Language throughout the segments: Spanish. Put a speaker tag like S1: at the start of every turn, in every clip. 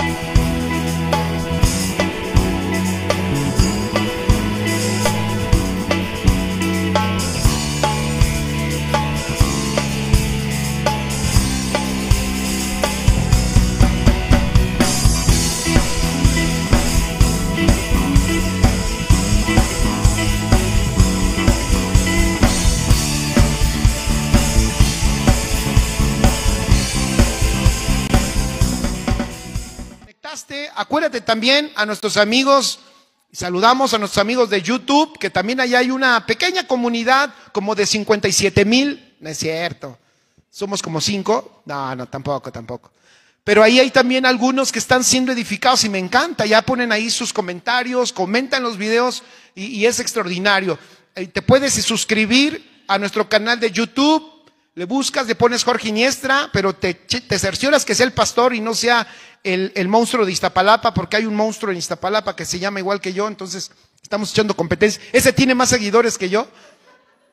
S1: you. también a nuestros amigos, saludamos a nuestros amigos de YouTube, que también allá hay una pequeña comunidad como de 57 mil, no es cierto, somos como cinco, no, no, tampoco, tampoco. Pero ahí hay también algunos que están siendo edificados y me encanta, ya ponen ahí sus comentarios, comentan los videos y, y es extraordinario. Eh, te puedes suscribir a nuestro canal de YouTube le buscas, le pones Jorge Iniestra, pero te, cercioras que sea el pastor y no sea el, el, monstruo de Iztapalapa, porque hay un monstruo en Iztapalapa que se llama igual que yo, entonces estamos echando competencia. Ese tiene más seguidores que yo.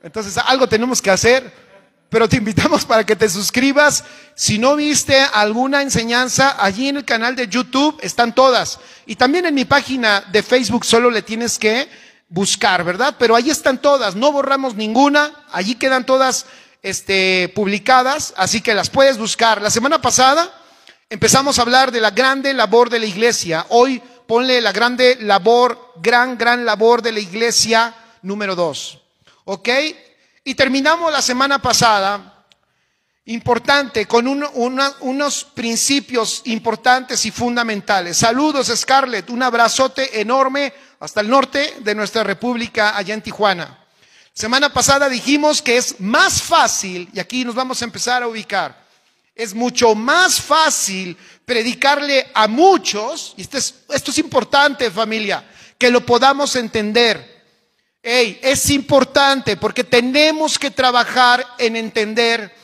S1: Entonces algo tenemos que hacer. Pero te invitamos para que te suscribas. Si no viste alguna enseñanza, allí en el canal de YouTube están todas. Y también en mi página de Facebook solo le tienes que buscar, ¿verdad? Pero ahí están todas, no borramos ninguna, allí quedan todas este, publicadas, así que las puedes buscar. La semana pasada empezamos a hablar de la grande labor de la iglesia. Hoy ponle la grande labor, gran, gran labor de la iglesia número dos, ¿Ok? Y terminamos la semana pasada, importante, con un, unos principios importantes y fundamentales. Saludos, Scarlett, un abrazote enorme hasta el norte de nuestra república, allá en Tijuana. Semana pasada dijimos que es más fácil, y aquí nos vamos a empezar a ubicar, es mucho más fácil predicarle a muchos, y esto es, importante familia, que lo podamos entender. es importante porque tenemos que trabajar en entender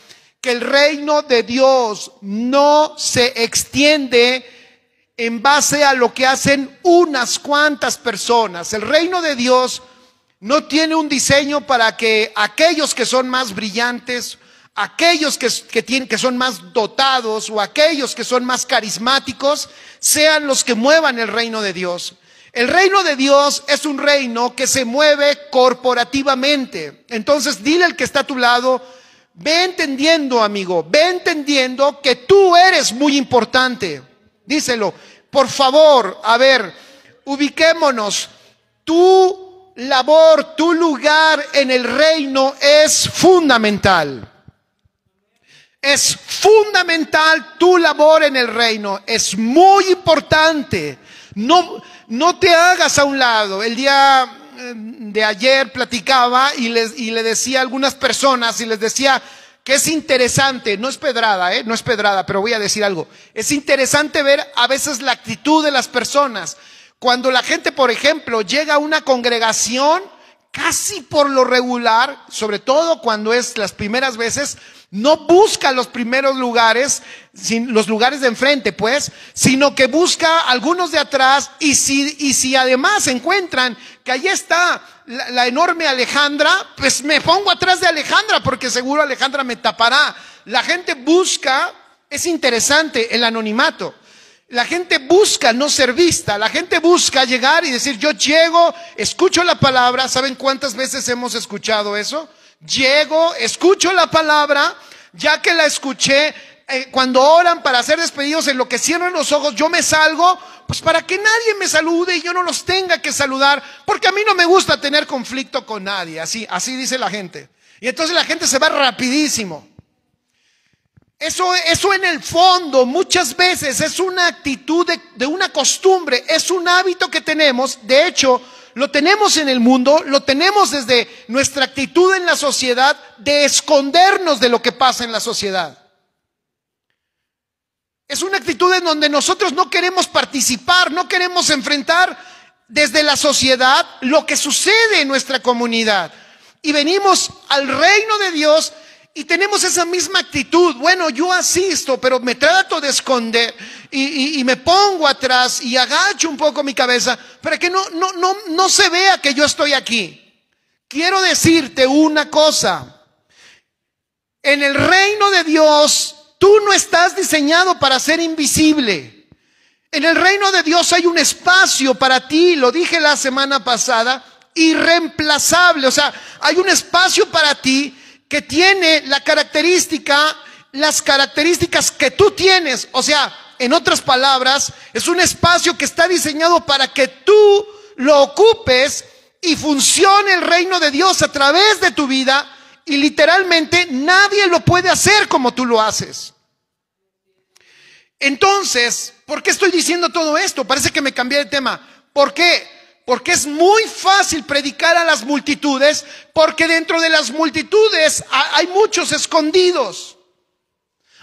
S1: que el reino de Dios no se extiende en base a lo que hacen unas cuantas personas. El reino de Dios no tiene un diseño para que aquellos que son más brillantes, aquellos que, tienen, que son más dotados o aquellos que son más carismáticos sean los que muevan el reino de Dios. El reino de Dios es un reino que se mueve corporativamente. Entonces dile al que está a tu lado, ve entendiendo amigo, ve entendiendo que tú eres muy importante. Díselo, por favor, a ver, ubiquémonos. Tú labor, tu lugar en el reino es fundamental. Es fundamental tu labor en el reino. Es muy importante. No, no te hagas a un lado. El día eh, de ayer platicaba y, les, y le decía a algunas personas y les decía que es interesante, no es pedrada, ¿eh? no es pedrada, pero voy a decir algo. Es interesante ver a veces la actitud de las personas. Cuando la gente, por ejemplo, llega a una congregación, casi por lo regular, sobre todo cuando es las primeras veces, no busca los primeros lugares, los lugares de enfrente, pues, sino que busca algunos de atrás y si, y si además encuentran que ahí está la enorme Alejandra, pues me pongo atrás de Alejandra porque seguro Alejandra me tapará. La gente busca, es interesante el anonimato. La gente busca no ser vista, la gente busca llegar y decir, yo llego, escucho la palabra, ¿saben cuántas veces hemos escuchado eso? Llego, escucho la palabra, ya que la escuché, eh, cuando oran para ser despedidos, en lo que cierran los ojos, yo me salgo, pues para que nadie me salude y yo no los tenga que saludar, porque a mí no me gusta tener conflicto con nadie, así, así dice la gente. Y entonces la gente se va rapidísimo. Eso, eso en el fondo muchas veces es una actitud de, de una costumbre, es un hábito que tenemos. De hecho, lo tenemos en el mundo, lo tenemos desde nuestra actitud en la sociedad de escondernos de lo que pasa en la sociedad. Es una actitud en donde nosotros no queremos participar, no queremos enfrentar desde la sociedad lo que sucede en nuestra comunidad. Y venimos al reino de Dios y tenemos esa misma actitud. Bueno, yo asisto, pero me trato de esconder y, me pongo atrás y agacho un poco mi cabeza para que no, no, no, no se vea que yo estoy aquí. Quiero decirte una cosa. En el reino de Dios, tú no estás diseñado para ser invisible. En el reino de Dios hay un espacio para ti, lo dije la semana pasada, irreemplazable. O sea, hay un espacio para ti que tiene la característica, las características que tú tienes. O sea, en otras palabras, es un espacio que está diseñado para que tú lo ocupes y funcione el reino de Dios a través de tu vida y literalmente nadie lo puede hacer como tú lo haces. Entonces, ¿por qué estoy diciendo todo esto? Parece que me cambié de tema. ¿Por qué? Porque es muy fácil predicar a las multitudes, porque dentro de las multitudes hay muchos escondidos.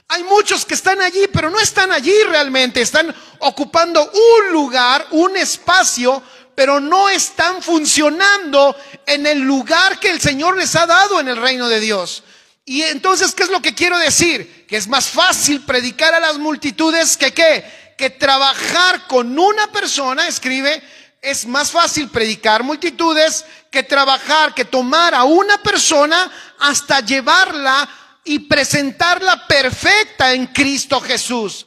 S1: Hay muchos que están allí, pero no están allí realmente, están ocupando un lugar, un espacio, pero no están funcionando en el lugar que el Señor les ha dado en el reino de Dios. Y entonces, ¿qué es lo que quiero decir? Que es más fácil predicar a las multitudes que qué? Que trabajar con una persona, escribe, es más fácil predicar multitudes que trabajar, que tomar a una persona hasta llevarla y presentarla perfecta en Cristo Jesús.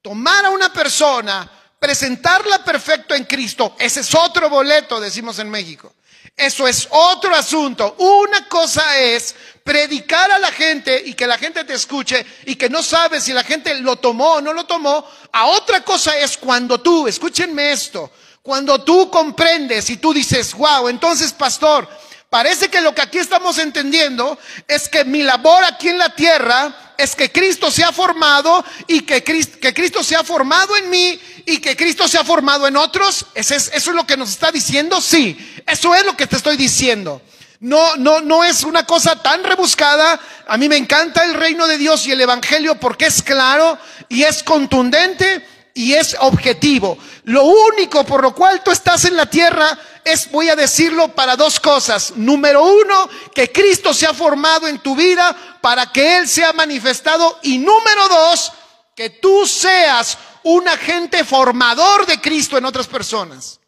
S1: Tomar a una persona, presentarla perfecta en Cristo, ese es otro boleto, decimos en México. Eso es otro asunto. Una cosa es predicar a la gente y que la gente te escuche y que no sabes si la gente lo tomó o no lo tomó. A otra cosa es cuando tú, escúchenme esto, cuando tú comprendes y tú dices, wow, entonces pastor, parece que lo que aquí estamos entendiendo es que mi labor aquí en la tierra es que Cristo se ha formado y que Cristo, que Cristo se ha formado en mí y que Cristo se ha formado en otros. ¿Eso es, ¿Eso es lo que nos está diciendo? Sí, eso es lo que te estoy diciendo. No, no, no es una cosa tan rebuscada. A mí me encanta el reino de Dios y el Evangelio porque es claro y es contundente y es objetivo. Lo único por lo cual tú estás en la tierra es, voy a decirlo, para dos cosas. Número uno, que Cristo se ha formado en tu vida para que Él sea manifestado. Y número dos, que tú seas un agente formador de Cristo en otras personas.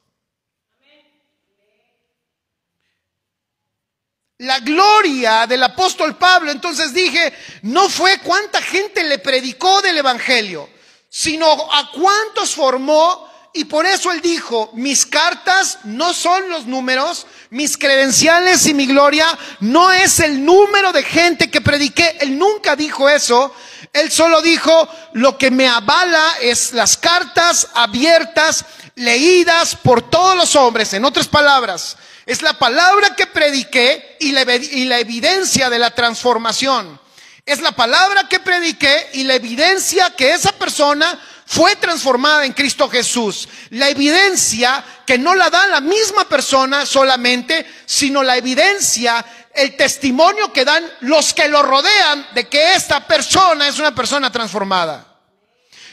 S1: La gloria del apóstol Pablo, entonces dije, no fue cuánta gente le predicó del Evangelio sino a cuántos formó. Y por eso él dijo, mis cartas no son los números, mis credenciales y mi gloria no es el número de gente que prediqué. Él nunca dijo eso. Él solo dijo, lo que me avala es las cartas abiertas, leídas por todos los hombres. En otras palabras, es la palabra que prediqué y la, la evidencia de la transformación. Es la palabra que prediqué y la evidencia que esa persona fue transformada en Cristo Jesús. La evidencia que no la da la misma persona solamente, sino la evidencia, el testimonio que dan los que lo rodean de que esta persona es una persona transformada.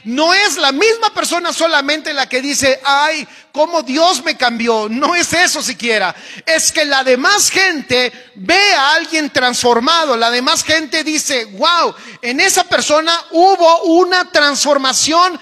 S1: No es la misma persona solamente la que dice, ay, cómo Dios me cambió. No es eso siquiera. Es que la demás gente ve a alguien transformado. La demás gente dice, wow, en esa persona hubo una transformación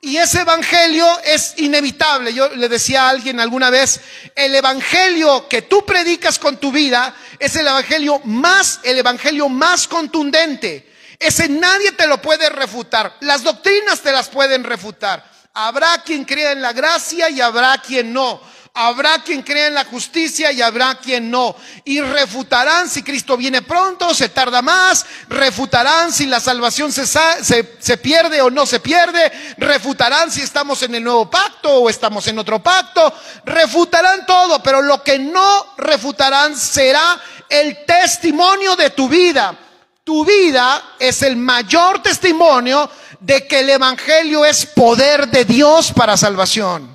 S1: y ese evangelio es inevitable. Yo le decía a alguien alguna vez, el evangelio que tú predicas con tu vida es el evangelio más, el evangelio más contundente. Ese nadie te lo puede refutar. Las doctrinas te las pueden refutar. Habrá quien crea en la gracia y habrá quien no. Habrá quien crea en la justicia y habrá quien no. Y refutarán si Cristo viene pronto, o se tarda más. Refutarán si la salvación se, se, se, pierde o no se pierde. Refutarán si estamos en el nuevo pacto o estamos en otro pacto. Refutarán todo, pero lo que no refutarán será el testimonio de tu vida. Tu vida es el mayor testimonio de que el Evangelio es poder de Dios para salvación.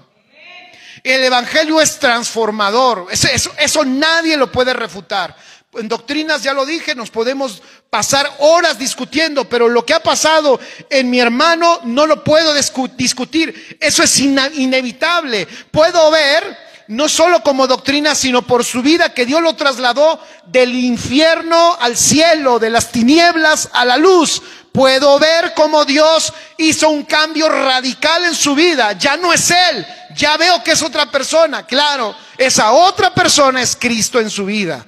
S1: El Evangelio es transformador. Eso, eso, eso, nadie lo puede refutar. En doctrinas, ya lo dije, nos podemos pasar horas discutiendo, pero lo que ha pasado en mi hermano no lo puedo discutir. Eso es inevitable. Puedo ver no solo como doctrina, sino por su vida, que Dios lo trasladó del infierno al cielo, de las tinieblas a la luz. Puedo ver cómo Dios hizo un cambio radical en su vida. Ya no es Él, ya veo que es otra persona. Claro, esa otra persona es Cristo en su vida.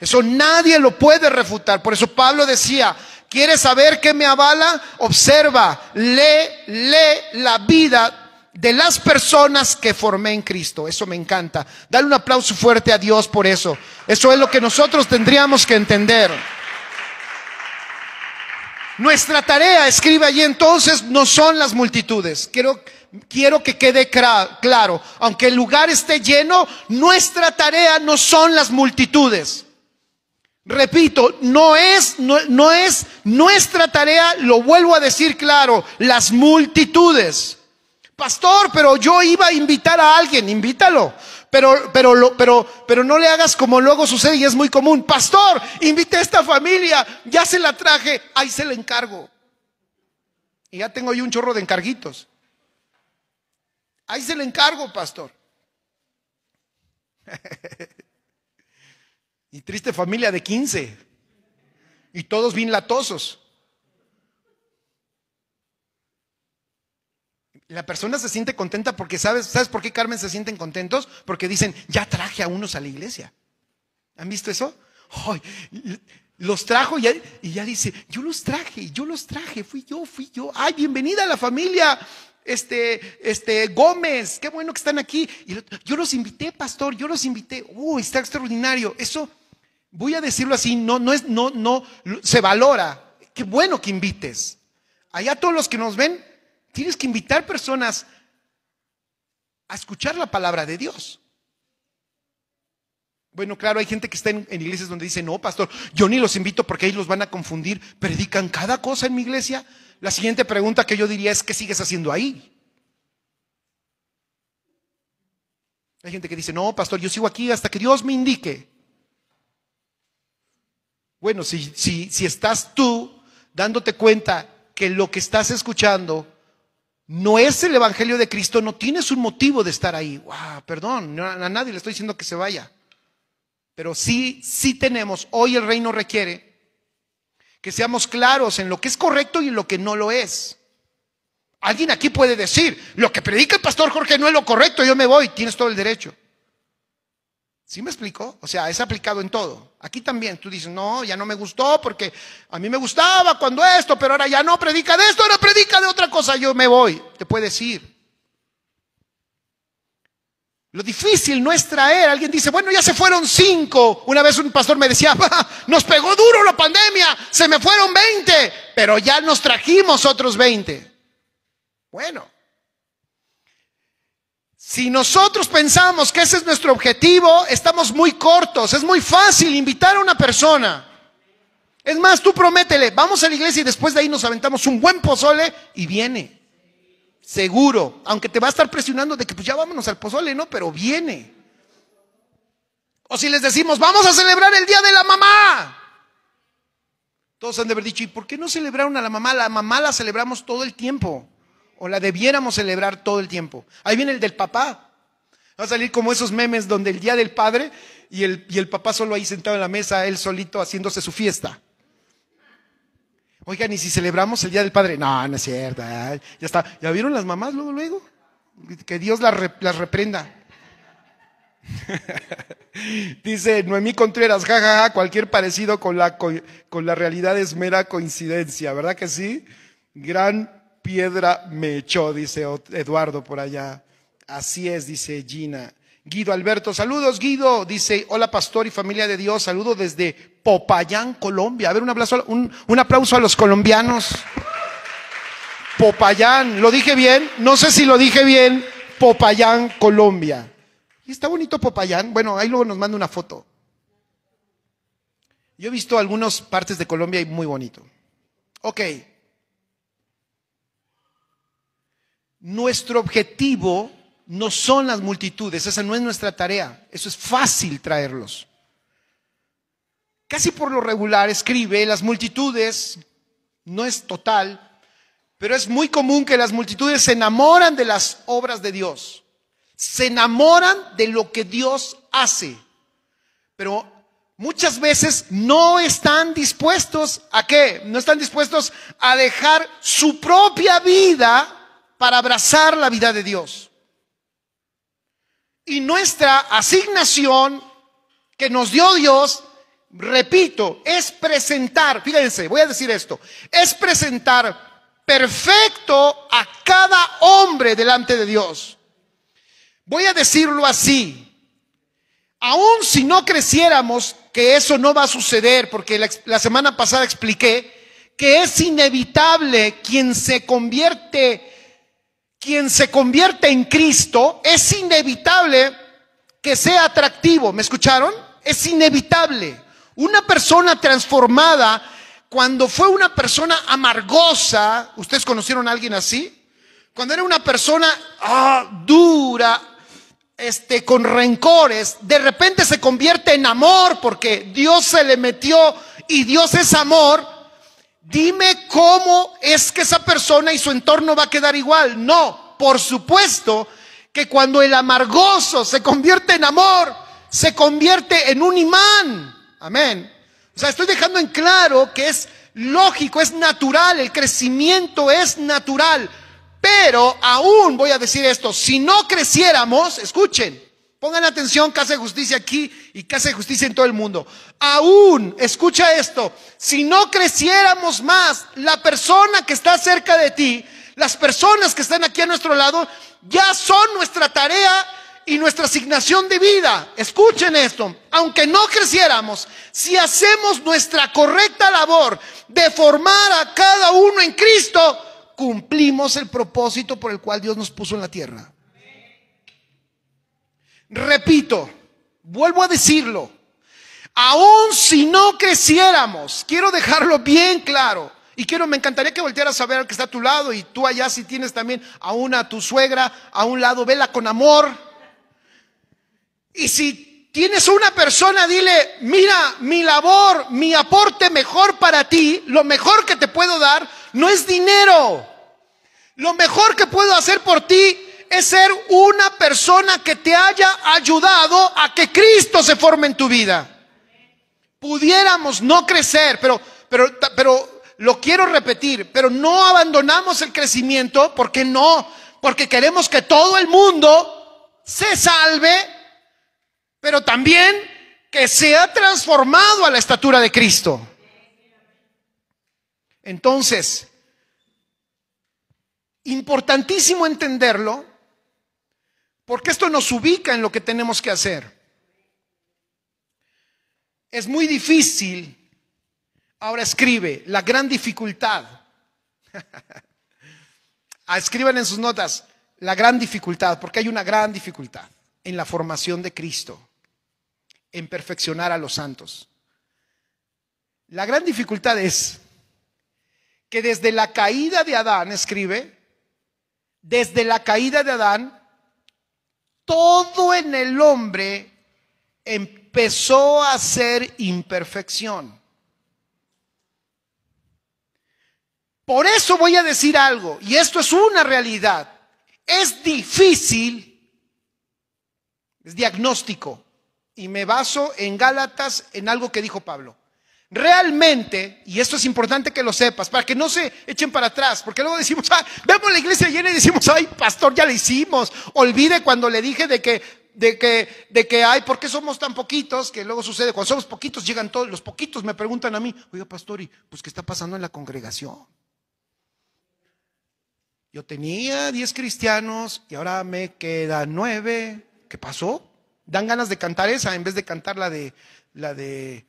S1: Eso nadie lo puede refutar. Por eso Pablo decía, ¿quieres saber qué me avala? Observa, lee, lee la vida de las personas que formé en Cristo. Eso me encanta. Dale un aplauso fuerte a Dios por eso. Eso es lo que nosotros tendríamos que entender. Nuestra tarea, escribe allí entonces, no son las multitudes. Quiero, quiero que quede claro, aunque el lugar esté lleno, nuestra tarea no son las multitudes. Repito, no es, no, no es nuestra tarea, lo vuelvo a decir claro, las multitudes. Pastor, pero yo iba a invitar a alguien, invítalo. Pero, pero, pero, pero no le hagas como luego sucede y es muy común. Pastor, invite a esta familia, ya se la traje, ahí se la encargo. Y ya tengo yo un chorro de encarguitos. Ahí se le encargo, pastor. y triste familia de 15. Y todos bien latosos. La persona se siente contenta porque, ¿sabes, ¿sabes por qué Carmen se sienten contentos? Porque dicen, ya traje a unos a la iglesia. ¿Han visto eso? Los trajo y, ya, dice, yo los traje, yo los traje, fui yo, fui yo. Ay, bienvenida a la familia. Este, este, Gómez, qué bueno que están aquí. Y yo los invité, pastor, yo los invité. Uy, uh, está extraordinario. Eso, voy a decirlo así, no, no es, no, no, se valora. Qué bueno que invites. Allá todos los que nos ven, Tienes que invitar personas a escuchar la palabra de Dios. Bueno, claro, hay gente que está en, iglesias donde dice, no, pastor, yo ni los invito porque ahí los van a confundir. Predican cada cosa en mi iglesia. La siguiente pregunta que yo diría es, ¿qué sigues haciendo ahí? Hay gente que dice, no, pastor, yo sigo aquí hasta que Dios me indique. Bueno, si, si estás tú dándote cuenta que lo que estás escuchando no es el Evangelio de Cristo, no tienes un motivo de estar ahí. Wow, perdón, a nadie le estoy diciendo que se vaya. Pero sí, sí tenemos, hoy el reino requiere que seamos claros en lo que es correcto y en lo que no lo es. Alguien aquí puede decir, lo que predica el pastor Jorge no es lo correcto, yo me voy, tienes todo el derecho. ¿Sí me explico? O sea, es aplicado en todo. Aquí también tú dices, no, ya no me gustó porque a mí me gustaba cuando esto, pero ahora ya no predica de esto, no predica de otra cosa, yo me voy. Te puedes ir. Lo difícil no es traer. Alguien dice, bueno, ya se fueron cinco. Una vez un pastor me decía, ah, nos pegó duro la pandemia, se me fueron 20, pero ya nos trajimos otros 20. Bueno, si nosotros pensamos que ese es nuestro objetivo, estamos muy cortos. Es muy fácil invitar a una persona. Es más, tú prométele, vamos a la iglesia y después de ahí nos aventamos un buen pozole y viene. Seguro, aunque te va a estar presionando de que pues ya vámonos al pozole, ¿no? Pero viene. O si les decimos, vamos a celebrar el Día de la Mamá. Todos han de haber dicho, ¿y por qué no celebraron a la mamá? La mamá la celebramos todo el tiempo o la debiéramos celebrar todo el tiempo. Ahí viene el del papá. Va a salir como esos memes donde el día del padre y el, el papá solo ahí sentado en la mesa, él solito haciéndose su fiesta. Oigan, ¿y si celebramos el Día del Padre? No, no es cierto. Ya está. ¿Ya vieron las mamás luego, luego? Que Dios las, reprenda. Dice Noemí Contreras, jajaja, cualquier parecido con la, con la realidad es mera coincidencia, ¿verdad que sí? Gran piedra me echó, dice Eduardo por allá. Así es, dice Gina. Guido Alberto, saludos Guido, dice, hola pastor y familia de Dios, saludo desde Popayán, Colombia. A ver, un, aplauso, un, un aplauso a los colombianos. Popayán, ¿lo dije bien? No sé si lo dije bien. Popayán, Colombia. Y está bonito Popayán. Bueno, ahí luego nos manda una foto. Yo he visto algunas partes de Colombia y muy bonito. Ok. Nuestro objetivo no son las multitudes, esa no es nuestra tarea, eso es fácil traerlos. Casi por lo regular escribe, las multitudes, no es total, pero es muy común que las multitudes se enamoran de las obras de Dios, se enamoran de lo que Dios hace, pero muchas veces no están dispuestos a qué, no están dispuestos a dejar su propia vida para abrazar la vida de Dios. Y nuestra asignación que nos dio Dios, repito, es presentar, fíjense, voy a decir esto, es presentar perfecto a cada hombre delante de Dios. Voy a decirlo así, Aún si no creciéramos, que eso no va a suceder, porque la, semana pasada expliqué que es inevitable quien se convierte quien se convierte en Cristo, es inevitable que sea atractivo. ¿Me escucharon? Es inevitable. Una persona transformada, cuando fue una persona amargosa, ¿ustedes conocieron a alguien así? Cuando era una persona ah, dura, este, con rencores, de repente se convierte en amor porque Dios se le metió y Dios es amor dime cómo es que esa persona y su entorno va a quedar igual. No, por supuesto que cuando el amargoso se convierte en amor, se convierte en un imán. Amén. O sea, estoy dejando en claro que es lógico, es natural, el crecimiento es natural. Pero aún voy a decir esto, si no creciéramos, escuchen, Pongan atención, Casa de Justicia aquí y Casa de Justicia en todo el mundo. Aún, escucha esto, si no creciéramos más, la persona que está cerca de ti, las personas que están aquí a nuestro lado, ya son nuestra tarea y nuestra asignación de vida. Escuchen esto, aunque no creciéramos, si hacemos nuestra correcta labor de formar a cada uno en Cristo, cumplimos el propósito por el cual Dios nos puso en la tierra. Repito, vuelvo a decirlo, aún si no creciéramos, quiero dejarlo bien claro. Y quiero, me encantaría que voltearas a ver al que está a tu lado y tú allá si tienes también a una tu suegra, a un lado, vela con amor. Y si tienes una persona, dile, mira, mi labor, mi aporte mejor para ti, lo mejor que te puedo dar, no es dinero. Lo mejor que puedo hacer por ti ser una persona que te haya ayudado a que Cristo se forme en tu vida. Pudiéramos no crecer, pero, pero, pero lo quiero repetir, pero no abandonamos el crecimiento, porque no? Porque queremos que todo el mundo se salve, pero también que sea transformado a la estatura de Cristo. Entonces, importantísimo entenderlo porque esto nos ubica en lo que tenemos que hacer. Es muy difícil. Ahora escribe, la gran dificultad. Ah, escriban en sus notas, la gran dificultad, porque hay una gran dificultad en la formación de Cristo, en perfeccionar a los santos. La gran dificultad es que desde la caída de Adán, escribe, desde la caída de Adán, todo en el hombre empezó a ser imperfección. Por eso voy a decir algo, y esto es una realidad. Es difícil, es diagnóstico, y me baso en Gálatas, en algo que dijo Pablo realmente, y esto es importante que lo sepas, para que no se echen para atrás, porque luego decimos, ah, vemos la iglesia llena y decimos, ay, pastor, ya le hicimos. Olvide cuando le dije de que, de que, de que, ay, ¿por qué somos tan poquitos? Que luego sucede, cuando somos poquitos, llegan todos, los poquitos me preguntan a mí, oiga, pastor, ¿y pues qué está pasando en la congregación? Yo tenía 10 cristianos y ahora me quedan 9. ¿Qué pasó? Dan ganas de cantar esa en vez de cantar la de, la de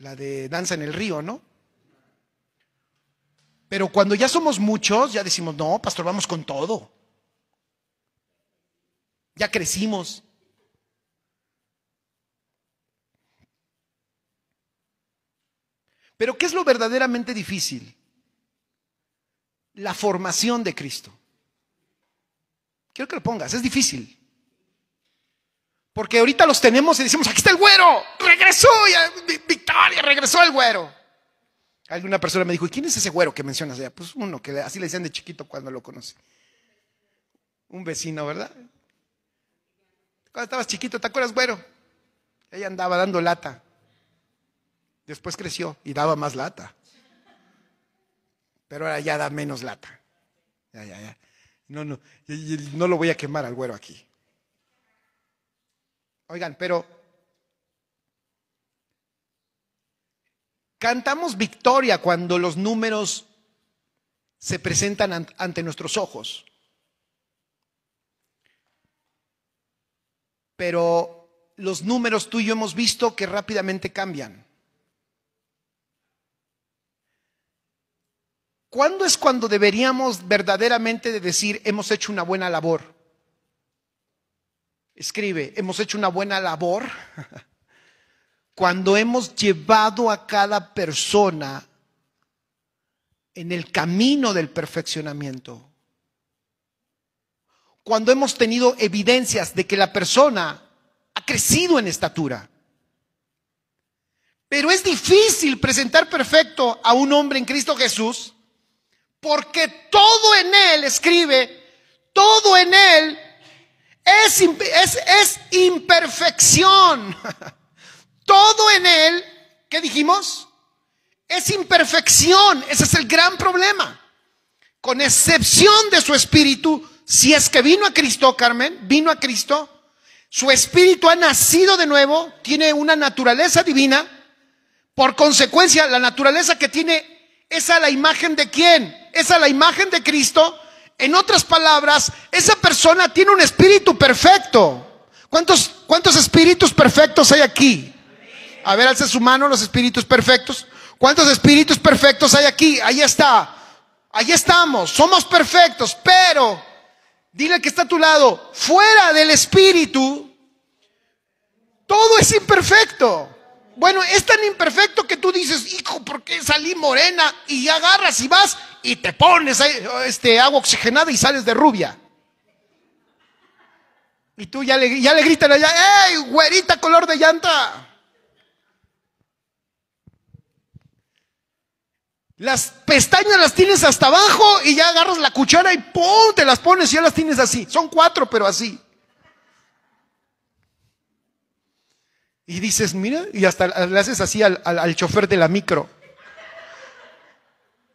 S1: la de Danza en el Río, ¿no? Pero cuando ya somos muchos, ya decimos, no, pastor, vamos con todo. Ya crecimos. Pero ¿qué es lo verdaderamente difícil? La formación de Cristo. Quiero que lo pongas, es difícil. Porque ahorita los tenemos y decimos, aquí está el güero, regresó, ya, eh, victoria, regresó el güero. Alguna persona me dijo, ¿y quién es ese güero que mencionas allá? Pues uno, que así le decían de chiquito cuando lo conocí. Un vecino, ¿verdad? Cuando estabas chiquito, ¿te acuerdas, güero? Ella andaba dando lata. Después creció y daba más lata. Pero ahora ya da menos lata. Ya, ya, ya. No, no, no lo voy a quemar al güero aquí. Oigan, pero cantamos victoria cuando los números se presentan ante nuestros ojos. Pero los números tú y yo hemos visto que rápidamente cambian. ¿Cuándo es cuando deberíamos verdaderamente de decir hemos hecho una buena labor? Escribe, hemos hecho una buena labor cuando hemos llevado a cada persona en el camino del perfeccionamiento. Cuando hemos tenido evidencias de que la persona ha crecido en estatura. Pero es difícil presentar perfecto a un hombre en Cristo Jesús porque todo en él, escribe, todo en él es, es, es imperfección. Todo en él, ¿qué dijimos? Es imperfección. Ese es el gran problema. Con excepción de su espíritu, si es que vino a Cristo, Carmen, vino a Cristo, su espíritu ha nacido de nuevo, tiene una naturaleza divina. Por consecuencia, la naturaleza que tiene es a la imagen de quién? Es a la imagen de Cristo en otras palabras, esa persona tiene un espíritu perfecto. ¿Cuántos, cuántos espíritus perfectos hay aquí? A ver, alce su mano los espíritus perfectos. ¿Cuántos espíritus perfectos hay aquí? Ahí está. Ahí estamos. Somos perfectos. Pero, dile que está a tu lado, fuera del espíritu, todo es imperfecto. Bueno, es tan imperfecto que tú dices, hijo, ¿por qué salí morena? Y agarras y vas y te pones este, agua oxigenada y sales de rubia. Y tú ya le, ya le gritan allá, ¡ey, güerita color de llanta! Las pestañas las tienes hasta abajo y ya agarras la cuchara y ¡pum! te las pones y ya las tienes así. Son cuatro, pero así. Y dices, mira, y hasta le haces así al, chofer de la micro.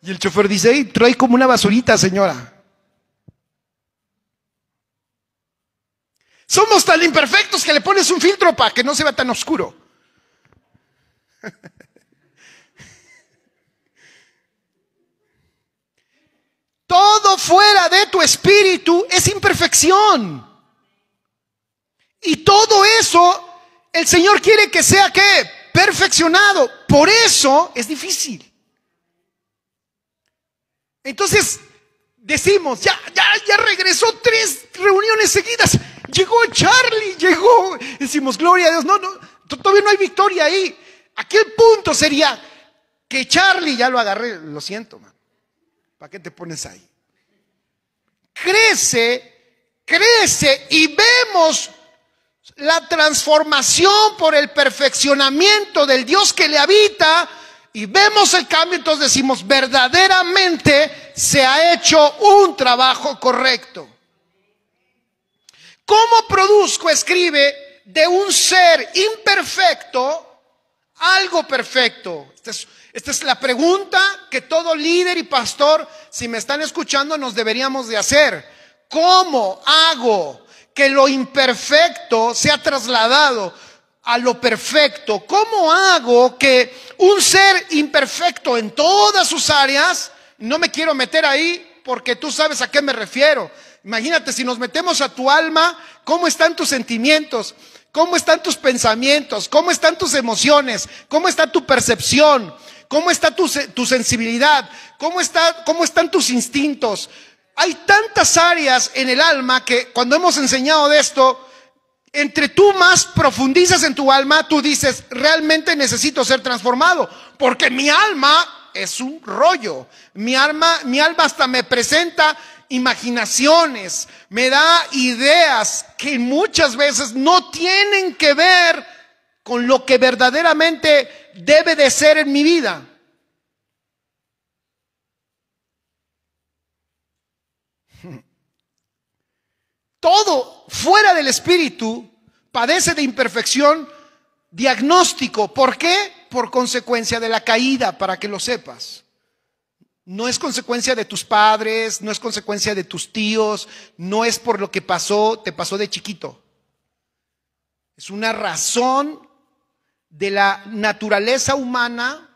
S1: Y el chofer dice, trae como una basurita, señora. Somos tan imperfectos que le pones un filtro para que no se vea tan oscuro. Todo fuera de tu espíritu es imperfección. Y todo eso el Señor quiere que sea que perfeccionado. Por eso es difícil. Entonces decimos, ya, ya, ya regresó tres reuniones seguidas. Llegó Charlie, llegó. Decimos, gloria a Dios. No, no, todavía no hay victoria ahí. Aquel punto sería que Charlie ya lo agarré. Lo siento, man. ¿Para qué te pones ahí? Crece, crece y vemos la transformación por el perfeccionamiento del Dios que le habita y vemos el cambio, entonces decimos, verdaderamente se ha hecho un trabajo correcto. ¿Cómo produzco, escribe, de un ser imperfecto algo perfecto? Esta es, la pregunta que todo líder y pastor, si me están escuchando, nos deberíamos de hacer. ¿Cómo hago que lo imperfecto se ha trasladado a lo perfecto. ¿Cómo hago que un ser imperfecto en todas sus áreas, no me quiero meter ahí porque tú sabes a qué me refiero? Imagínate, si nos metemos a tu alma, ¿cómo están tus sentimientos? ¿Cómo están tus pensamientos? ¿Cómo están tus emociones? ¿Cómo está tu percepción? ¿Cómo está tu, sensibilidad? ¿Cómo, está, ¿Cómo están tus instintos? Hay tantas áreas en el alma que cuando hemos enseñado de esto, entre tú más profundizas en tu alma, tú dices, realmente necesito ser transformado, porque mi alma es un rollo. Mi alma, mi alma hasta me presenta imaginaciones, me da ideas que muchas veces no tienen que ver con lo que verdaderamente debe de ser en mi vida. Todo fuera del espíritu padece de imperfección diagnóstico. ¿Por qué? Por consecuencia de la caída, para que lo sepas. No es consecuencia de tus padres, no es consecuencia de tus tíos, no es por lo que pasó, te pasó de chiquito. Es una razón de la naturaleza humana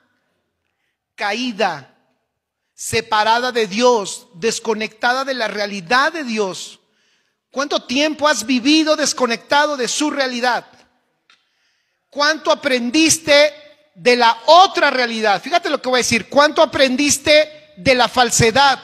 S1: caída, separada de Dios, desconectada de la realidad de Dios. ¿Cuánto tiempo has vivido desconectado de su realidad? ¿Cuánto aprendiste de la otra realidad? Fíjate lo que voy a decir. ¿Cuánto aprendiste de la falsedad?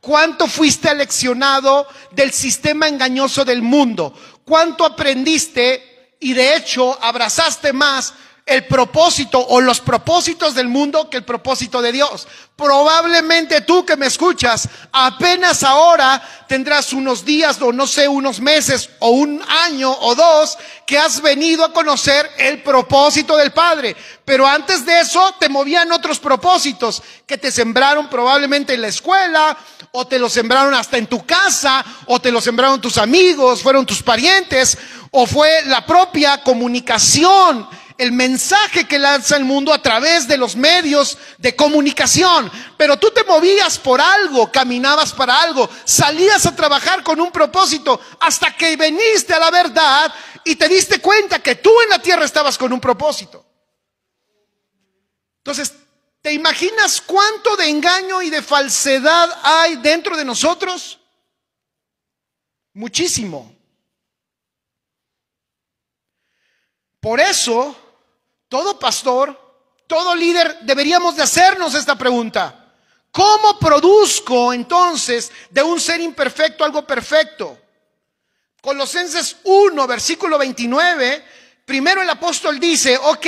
S1: ¿Cuánto fuiste aleccionado del sistema engañoso del mundo? ¿Cuánto aprendiste y de hecho abrazaste más el propósito o los propósitos del mundo que el propósito de Dios. Probablemente tú que me escuchas, apenas ahora tendrás unos días o no sé, unos meses o un año o dos que has venido a conocer el propósito del Padre. Pero antes de eso te movían otros propósitos que te sembraron probablemente en la escuela o te lo sembraron hasta en tu casa o te lo sembraron tus amigos, fueron tus parientes o fue la propia comunicación el mensaje que lanza el mundo a través de los medios de comunicación. Pero tú te movías por algo, caminabas para algo, salías a trabajar con un propósito hasta que viniste a la verdad y te diste cuenta que tú en la tierra estabas con un propósito. Entonces, ¿te imaginas cuánto de engaño y de falsedad hay dentro de nosotros? Muchísimo. Por eso todo pastor, todo líder, deberíamos de hacernos esta pregunta. ¿Cómo produzco entonces de un ser imperfecto algo perfecto? Colosenses 1, versículo 29, primero el apóstol dice, ok,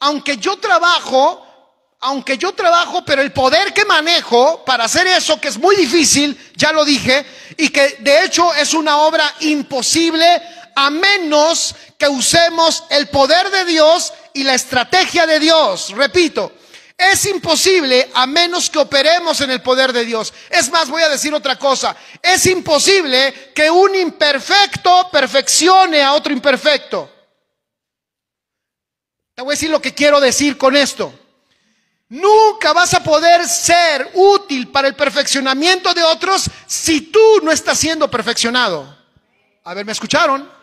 S1: aunque yo trabajo, aunque yo trabajo, pero el poder que manejo para hacer eso, que es muy difícil, ya lo dije, y que de hecho es una obra imposible, a menos que usemos el poder de Dios y la estrategia de Dios, repito, es imposible a menos que operemos en el poder de Dios. Es más, voy a decir otra cosa. Es imposible que un imperfecto perfeccione a otro imperfecto. Te voy a decir lo que quiero decir con esto. Nunca vas a poder ser útil para el perfeccionamiento de otros si tú no estás siendo perfeccionado. A ver, ¿me escucharon?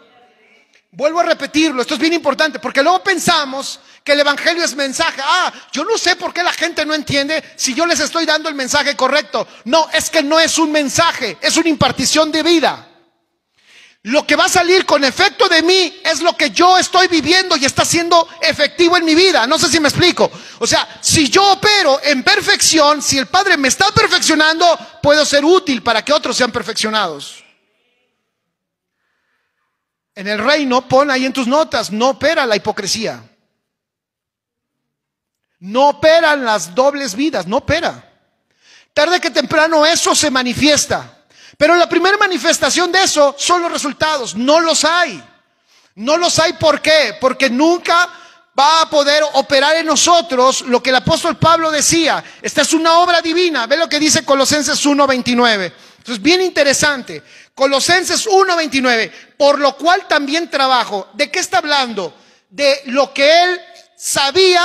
S1: vuelvo a repetirlo, esto es bien importante, porque luego pensamos que el Evangelio es mensaje. Ah, yo no sé por qué la gente no entiende si yo les estoy dando el mensaje correcto. No, es que no es un mensaje, es una impartición de vida. Lo que va a salir con efecto de mí es lo que yo estoy viviendo y está siendo efectivo en mi vida. No sé si me explico. O sea, si yo opero en perfección, si el Padre me está perfeccionando, puedo ser útil para que otros sean perfeccionados. En el reino, pon ahí en tus notas, no opera la hipocresía. No operan las dobles vidas, no opera. Tarde que temprano eso se manifiesta. Pero la primera manifestación de eso son los resultados. No los hay. No los hay por qué. Porque nunca va a poder operar en nosotros lo que el apóstol Pablo decía. Esta es una obra divina. Ve lo que dice Colosenses 1.29. Entonces, bien interesante. Colosenses 1:29, por lo cual también trabajo. ¿De qué está hablando? De lo que él sabía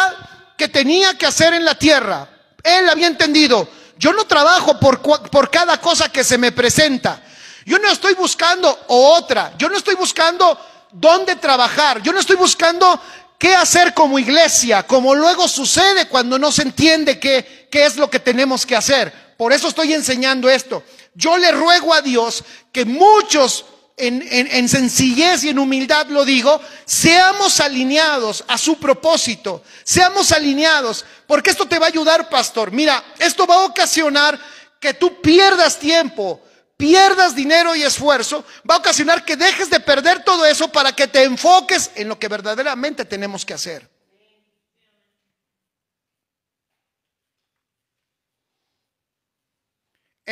S1: que tenía que hacer en la tierra. Él había entendido, yo no trabajo por, por cada cosa que se me presenta. Yo no estoy buscando otra. Yo no estoy buscando dónde trabajar. Yo no estoy buscando qué hacer como iglesia, como luego sucede cuando no se entiende qué, qué es lo que tenemos que hacer. Por eso estoy enseñando esto. Yo le ruego a Dios que muchos en, en, sencillez y en humildad lo digo, seamos alineados a su propósito, seamos alineados, porque esto te va a ayudar, pastor. Mira, esto va a ocasionar que tú pierdas tiempo, pierdas dinero y esfuerzo, va a ocasionar que dejes de perder todo eso para que te enfoques en lo que verdaderamente tenemos que hacer.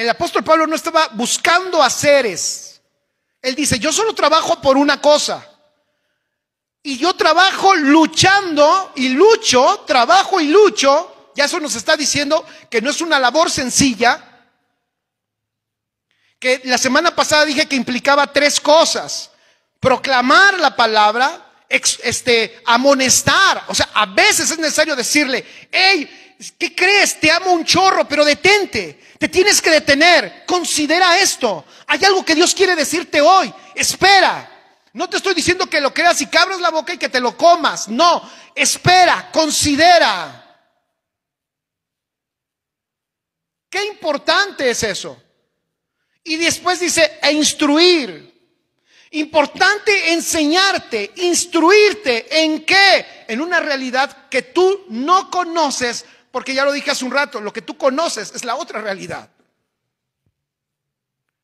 S1: El apóstol Pablo no estaba buscando haceres. Él dice, yo solo trabajo por una cosa. Y yo trabajo luchando y lucho, trabajo y lucho. Ya eso nos está diciendo que no es una labor sencilla. Que la semana pasada dije que implicaba tres cosas. Proclamar la palabra, este, amonestar. O sea, a veces es necesario decirle, hey, ¿qué crees? Te amo un chorro, pero detente. Te tienes que detener. Considera esto. Hay algo que Dios quiere decirte hoy. Espera. No te estoy diciendo que lo creas y que abras la boca y que te lo comas. No, espera, considera. Qué importante es eso. Y después dice, e instruir. Importante enseñarte, instruirte en qué, en una realidad que tú no conoces, porque ya lo dije hace un rato, lo que tú conoces es la otra realidad.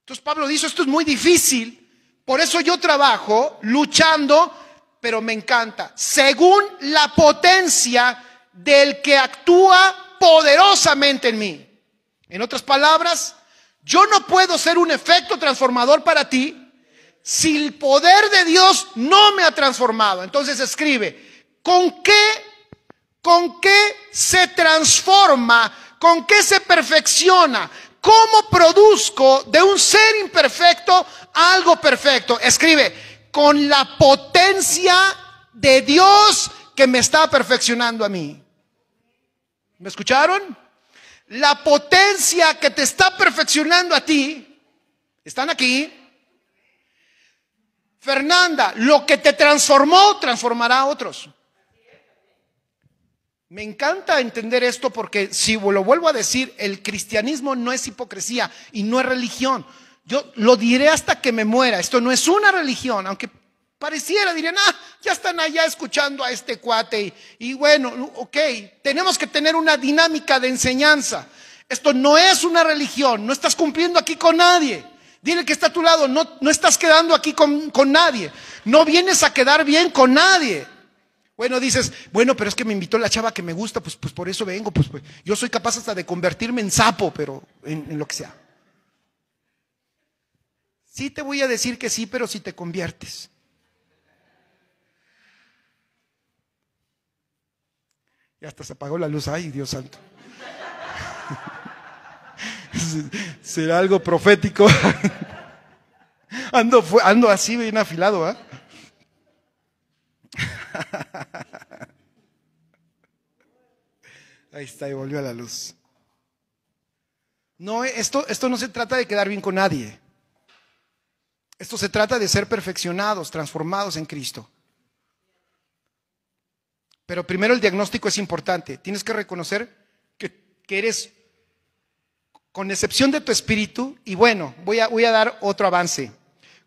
S1: Entonces Pablo dice, esto es muy difícil, por eso yo trabajo luchando, pero me encanta, según la potencia del que actúa poderosamente en mí. En otras palabras, yo no puedo ser un efecto transformador para ti si el poder de Dios no me ha transformado. Entonces escribe, ¿con qué ¿Con qué se transforma? ¿Con qué se perfecciona? ¿Cómo produzco de un ser imperfecto algo perfecto? Escribe, con la potencia de Dios que me está perfeccionando a mí. ¿Me escucharon? La potencia que te está perfeccionando a ti, están aquí. Fernanda, lo que te transformó transformará a otros. Me encanta entender esto porque, si lo vuelvo a decir, el cristianismo no es hipocresía y no es religión. Yo lo diré hasta que me muera. Esto no es una religión, aunque pareciera, dirían, ah, ya están allá escuchando a este cuate. Y, bueno, ok, tenemos que tener una dinámica de enseñanza. Esto no es una religión, no estás cumpliendo aquí con nadie. Dile que está a tu lado, no, no estás quedando aquí con, con nadie. No vienes a quedar bien con nadie. Bueno, dices, bueno, pero es que me invitó la chava que me gusta, pues, pues por eso vengo, pues, pues yo soy capaz hasta de convertirme en sapo, pero en, lo que sea. Sí te voy a decir que sí, pero si te conviertes. Y hasta se apagó la luz, ay Dios santo. Será algo profético. ando, ando así bien afilado, ¿ah? Ahí está, y volvió a la luz. No, eh, esto, esto no se trata de quedar bien con nadie. Esto se trata de ser perfeccionados, transformados en Cristo. Pero primero el diagnóstico es importante. Tienes que reconocer que, eres, con excepción de tu espíritu, y bueno, voy a, voy a dar otro avance,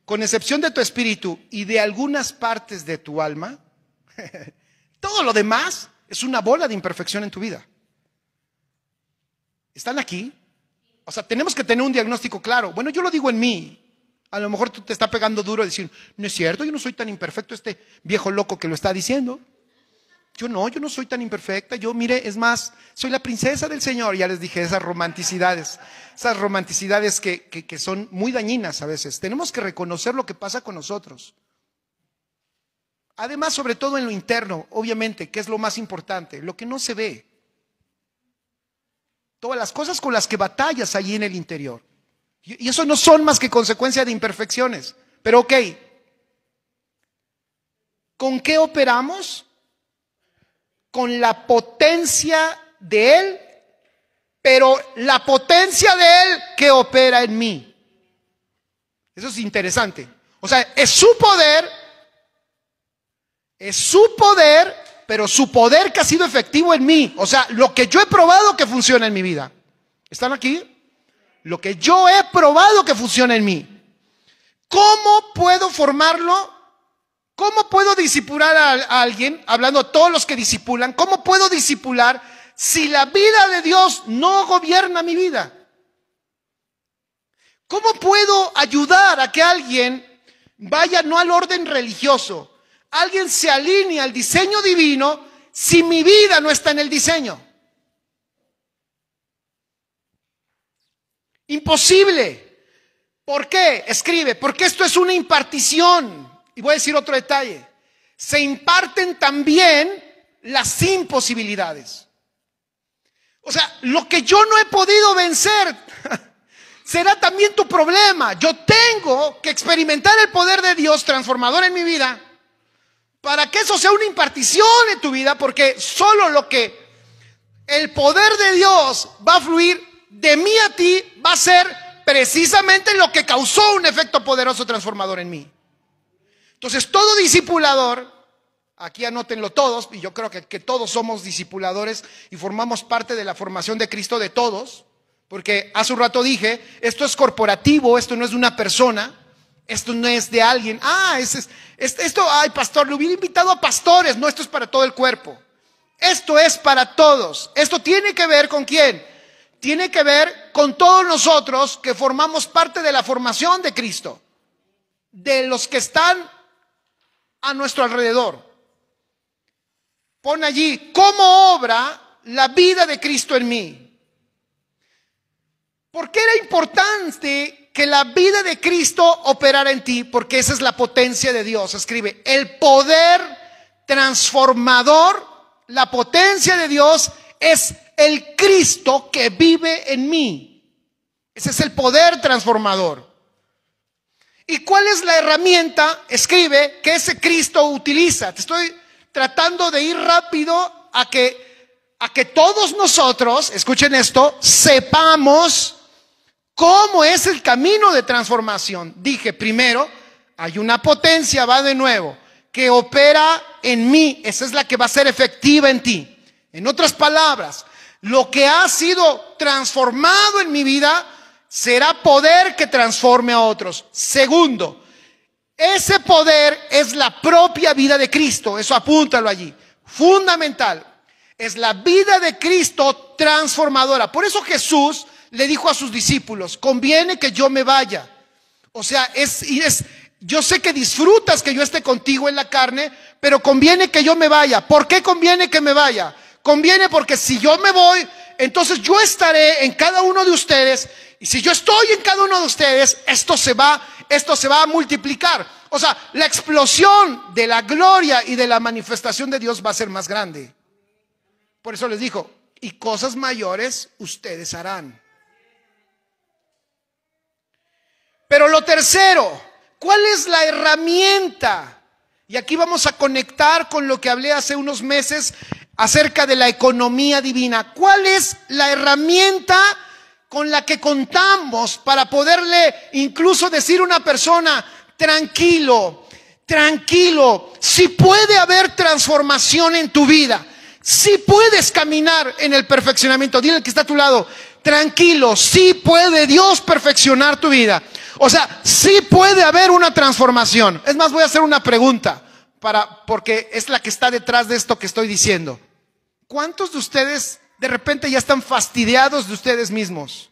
S1: con excepción de tu espíritu y de algunas partes de tu alma, Todo lo demás es una bola de imperfección en tu vida. ¿Están aquí? O sea, tenemos que tener un diagnóstico claro. Bueno, yo lo digo en mí. A lo mejor tú te está pegando duro decir, no es cierto, yo no soy tan imperfecto, este viejo loco que lo está diciendo. Yo no, yo no soy tan imperfecta. Yo, mire, es más, soy la princesa del Señor. Ya les dije, esas romanticidades, esas romanticidades que, que son muy dañinas a veces. Tenemos que reconocer lo que pasa con nosotros. Además, sobre todo en lo interno, obviamente, que es lo más importante, lo que no se ve. Todas las cosas con las que batallas allí en el interior. Y eso no son más que consecuencia de imperfecciones. Pero ok, ¿con qué operamos? Con la potencia de Él, pero la potencia de Él que opera en mí. Eso es interesante. O sea, es su poder es su poder, pero su poder que ha sido efectivo en mí. O sea, lo que yo he probado que funciona en mi vida. ¿Están aquí? Lo que yo he probado que funciona en mí. ¿Cómo puedo formarlo? ¿Cómo puedo disipular a, alguien? Hablando a todos los que disipulan. ¿Cómo puedo disipular si la vida de Dios no gobierna mi vida? ¿Cómo puedo ayudar a que alguien vaya no al orden religioso, Alguien se alinea al diseño divino si mi vida no está en el diseño. Imposible. ¿Por qué? Escribe, porque esto es una impartición. Y voy a decir otro detalle. Se imparten también las imposibilidades. O sea, lo que yo no he podido vencer será también tu problema. Yo tengo que experimentar el poder de Dios transformador en mi vida para que eso sea una impartición en tu vida, porque solo lo que el poder de Dios va a fluir de mí a ti va a ser precisamente lo que causó un efecto poderoso transformador en mí. Entonces, todo discipulador, aquí anótenlo todos, y yo creo que, todos somos discipuladores y formamos parte de la formación de Cristo de todos, porque hace un rato dije, esto es corporativo, esto no es de una persona, esto no es de alguien. Ah, ese es, esto, ay, pastor, le hubiera invitado a pastores. No, esto es para todo el cuerpo. Esto es para todos. Esto tiene que ver con quién. Tiene que ver con todos nosotros que formamos parte de la formación de Cristo. De los que están a nuestro alrededor. Pon allí, ¿cómo obra la vida de Cristo en mí? ¿Por qué era importante que la vida de Cristo operara en ti, porque esa es la potencia de Dios. Escribe, el poder transformador, la potencia de Dios es el Cristo que vive en mí. Ese es el poder transformador. ¿Y cuál es la herramienta? Escribe que ese Cristo utiliza. Te estoy tratando de ir rápido a que a que todos nosotros, escuchen esto, sepamos ¿Cómo es el camino de transformación? Dije, primero, hay una potencia, va de nuevo, que opera en mí. Esa es la que va a ser efectiva en ti. En otras palabras, lo que ha sido transformado en mi vida será poder que transforme a otros. Segundo, ese poder es la propia vida de Cristo. Eso apúntalo allí. Fundamental. Es la vida de Cristo transformadora. Por eso Jesús le dijo a sus discípulos, conviene que yo me vaya. O sea, es, es, yo sé que disfrutas que yo esté contigo en la carne, pero conviene que yo me vaya. ¿Por qué conviene que me vaya? Conviene porque si yo me voy, entonces yo estaré en cada uno de ustedes. Y si yo estoy en cada uno de ustedes, esto se va, esto se va a multiplicar. O sea, la explosión de la gloria y de la manifestación de Dios va a ser más grande. Por eso les dijo, y cosas mayores ustedes harán. Pero lo tercero, ¿cuál es la herramienta? Y aquí vamos a conectar con lo que hablé hace unos meses acerca de la economía divina. ¿Cuál es la herramienta con la que contamos para poderle incluso decir a una persona, tranquilo, tranquilo, si puede haber transformación en tu vida, si puedes caminar en el perfeccionamiento, dile al que está a tu lado, tranquilo, si puede Dios perfeccionar tu vida. O sea, sí puede haber una transformación. Es más, voy a hacer una pregunta para, porque es la que está detrás de esto que estoy diciendo. ¿Cuántos de ustedes de repente ya están fastidiados de ustedes mismos?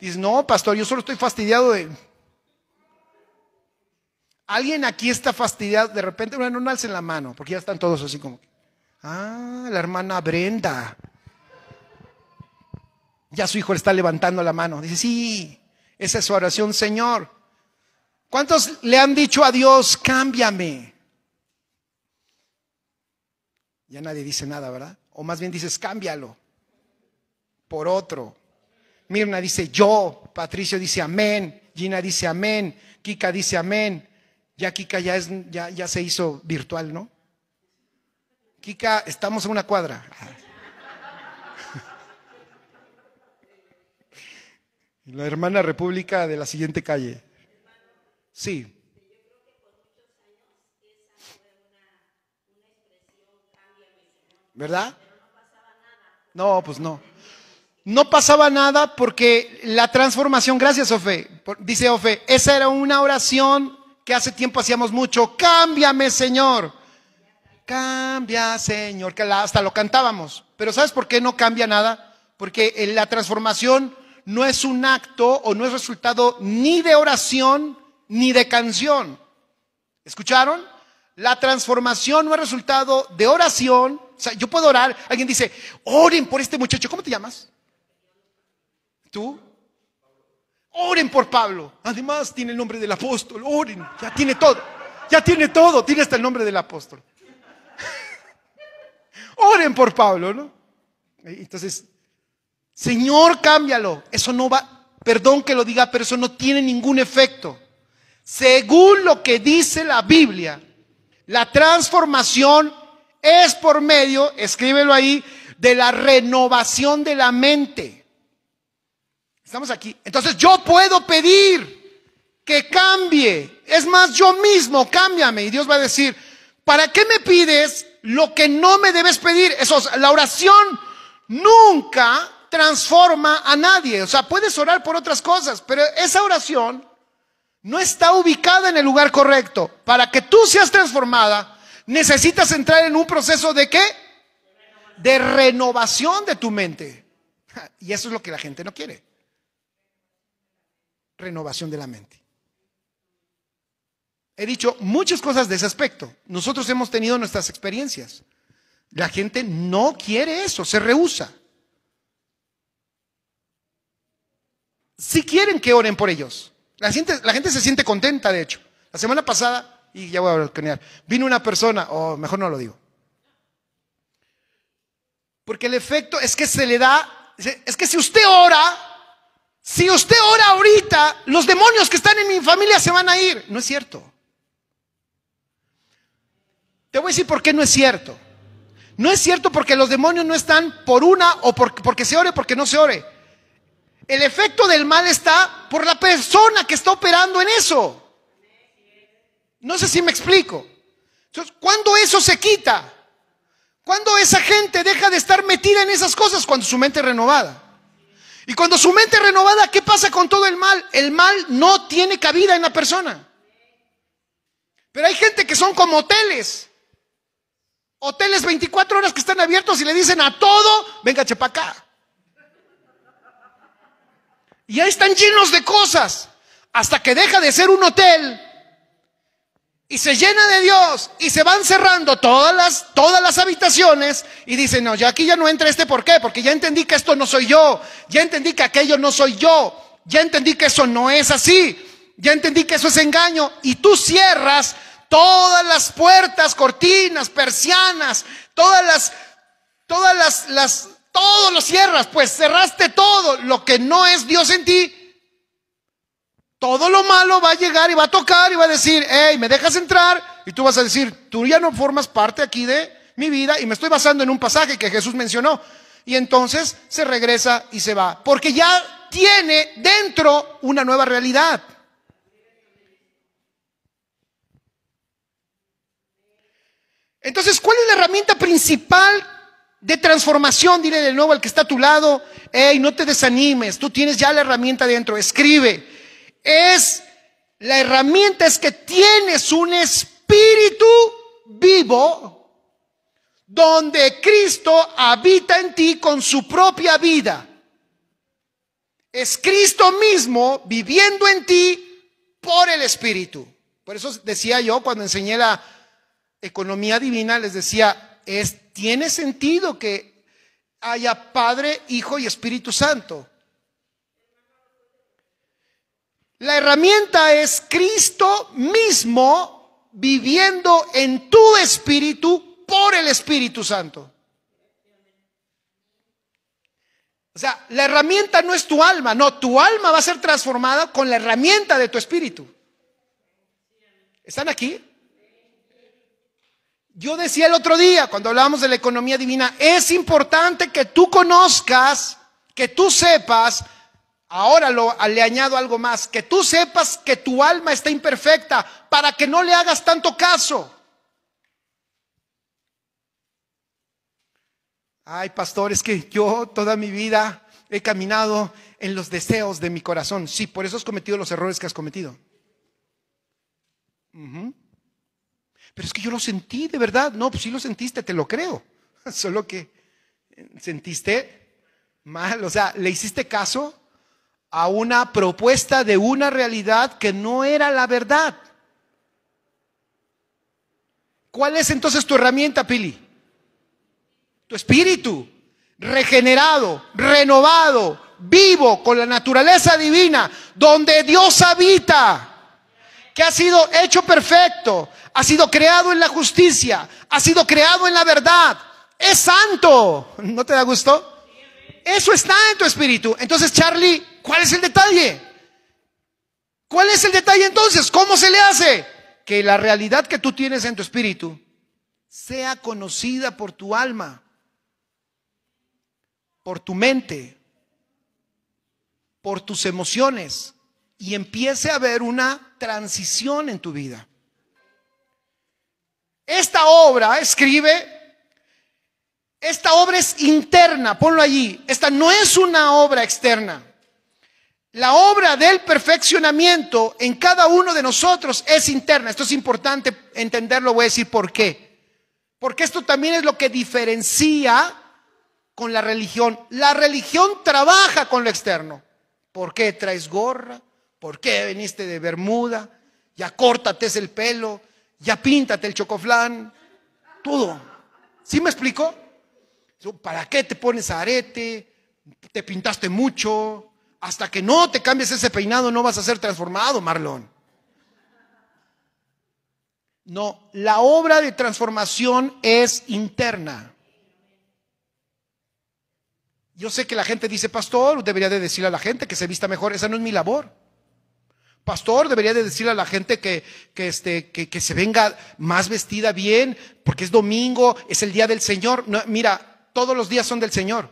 S1: Dice, no, pastor, yo solo estoy fastidiado de... ¿Alguien aquí está fastidiado? De repente, bueno, no alcen la mano, porque ya están todos así como... Ah, la hermana Brenda. Ya su hijo le está levantando la mano. Dice, sí, esa es su oración, Señor. ¿Cuántos le han dicho a Dios, cámbiame? Ya nadie dice nada, ¿verdad? O más bien dices, cámbialo por otro. Mirna dice, yo. Patricio dice, amén. Gina dice, amén. Kika dice, amén. Ya Kika ya, es, ya, se hizo virtual, ¿no? Kika, estamos en una cuadra. la hermana República de la siguiente calle. Sí. ¿Verdad? No, pues no. No pasaba nada porque la transformación, gracias Ofe, dice Ofe, esa era una oración que hace tiempo hacíamos mucho, cámbiame Señor, cambia Señor, que hasta lo cantábamos, pero ¿sabes por qué no cambia nada? Porque eh, la transformación no es un acto o no es resultado ni de oración ni de canción. ¿Escucharon? La transformación no es resultado de oración. O sea, yo puedo orar. Alguien dice, oren por este muchacho. ¿Cómo te llamas? ¿Tú? Oren por Pablo. Además tiene el nombre del apóstol. Oren. Ya tiene todo. Ya tiene todo. Tiene hasta el nombre del apóstol. oren por Pablo, ¿no? Entonces, Señor, cámbialo. Eso no va, perdón que lo diga, pero eso no tiene ningún efecto. Según lo que dice la Biblia, la transformación es por medio, escríbelo ahí, de la renovación de la mente. Estamos aquí. Entonces yo puedo pedir que cambie. Es más, yo mismo, cámbiame. Y Dios va a decir, ¿para qué me pides lo que no me debes pedir? Eso, la oración nunca transforma a nadie. O sea, puedes orar por otras cosas, pero esa oración no está ubicada en el lugar correcto. Para que tú seas transformada, necesitas entrar en un proceso de qué? De renovación de tu mente. Y eso es lo que la gente no quiere. Renovación de la mente. He dicho muchas cosas de ese aspecto. Nosotros hemos tenido nuestras experiencias. La gente no quiere eso, se rehúsa. si quieren que oren por ellos. La gente, la gente se siente contenta, de hecho. La semana pasada, y ya voy a volcanear, vino una persona, o mejor no lo digo. Porque el efecto es que se le da, es que si usted ora, si usted ora ahorita, los demonios que están en mi familia se van a ir. No es cierto. Te voy a decir por qué no es cierto. No es cierto porque los demonios no están por una o porque se ore, porque no se ore. El efecto del mal está por la persona que está operando en eso. No sé si me explico. Entonces, ¿cuándo eso se quita? ¿Cuándo esa gente deja de estar metida en esas cosas? Cuando su mente es renovada. Y cuando su mente es renovada, ¿qué pasa con todo el mal? El mal no tiene cabida en la persona. Pero hay gente que son como hoteles. Hoteles 24 horas que están abiertos y le dicen a todo, venga chepa acá. Y ahí están llenos de cosas. Hasta que deja de ser un hotel y se llena de Dios y se van cerrando todas las, todas las habitaciones y dicen, no, ya aquí ya no entra este, ¿por qué? Porque ya entendí que esto no soy yo, ya entendí que aquello no soy yo, ya entendí que eso no es así, ya entendí que eso es engaño y tú cierras todas las puertas, cortinas, persianas, todas las, todas las, las todo lo cierras, pues cerraste todo lo que no es Dios en ti. Todo lo malo va a llegar y va a tocar y va a decir, hey, ¿me dejas entrar? Y tú vas a decir, tú ya no formas parte aquí de mi vida y me estoy basando en un pasaje que Jesús mencionó. Y entonces se regresa y se va, porque ya tiene dentro una nueva realidad. Entonces, ¿cuál es la herramienta principal de transformación, dile de nuevo al que está a tu lado, hey, no te desanimes, tú tienes ya la herramienta dentro, escribe. Es, la herramienta es que tienes un espíritu vivo donde Cristo habita en ti con su propia vida. Es Cristo mismo viviendo en ti por el Espíritu. Por eso decía yo cuando enseñé la economía divina, les decía, es tiene sentido que haya Padre, Hijo y Espíritu Santo. La herramienta es Cristo mismo viviendo en tu espíritu por el Espíritu Santo. O sea, la herramienta no es tu alma, no, tu alma va a ser transformada con la herramienta de tu espíritu. ¿Están aquí? Yo decía el otro día, cuando hablábamos de la economía divina, es importante que tú conozcas, que tú sepas, ahora lo, le añado algo más, que tú sepas que tu alma está imperfecta para que no le hagas tanto caso. Ay, pastor, es que yo toda mi vida he caminado en los deseos de mi corazón. Sí, por eso has cometido los errores que has cometido pero es que yo lo sentí de verdad. No, pues sí lo sentiste, te lo creo. Solo que sentiste mal, o sea, le hiciste caso a una propuesta de una realidad que no era la verdad. ¿Cuál es entonces tu herramienta, Pili? Tu espíritu, regenerado, renovado, vivo con la naturaleza divina, donde Dios habita, que ha sido hecho perfecto, ha sido creado en la justicia, ha sido creado en la verdad, es santo. ¿No te da gusto? Eso está en tu espíritu. Entonces, Charlie, ¿cuál es el detalle? ¿Cuál es el detalle entonces? ¿Cómo se le hace? Que la realidad que tú tienes en tu espíritu sea conocida por tu alma, por tu mente, por tus emociones y empiece a haber una transición en tu vida. Esta obra, escribe, esta obra es interna, ponlo allí. Esta no es una obra externa. La obra del perfeccionamiento en cada uno de nosotros es interna. Esto es importante entenderlo, voy a decir por qué. Porque esto también es lo que diferencia con la religión. La religión trabaja con lo externo. ¿Por qué traes gorra? ¿Por qué viniste de Bermuda? Ya córtate el pelo, ya píntate el chocoflán, todo. ¿Sí me explico? ¿Para qué te pones arete? Te pintaste mucho. Hasta que no te cambies ese peinado no vas a ser transformado, Marlon. No, la obra de transformación es interna. Yo sé que la gente dice, pastor, debería de decirle a la gente que se vista mejor. Esa no es mi labor pastor debería de decirle a la gente que, este, que, que, se venga más vestida bien, porque es domingo, es el día del Señor. No, mira, todos los días son del Señor,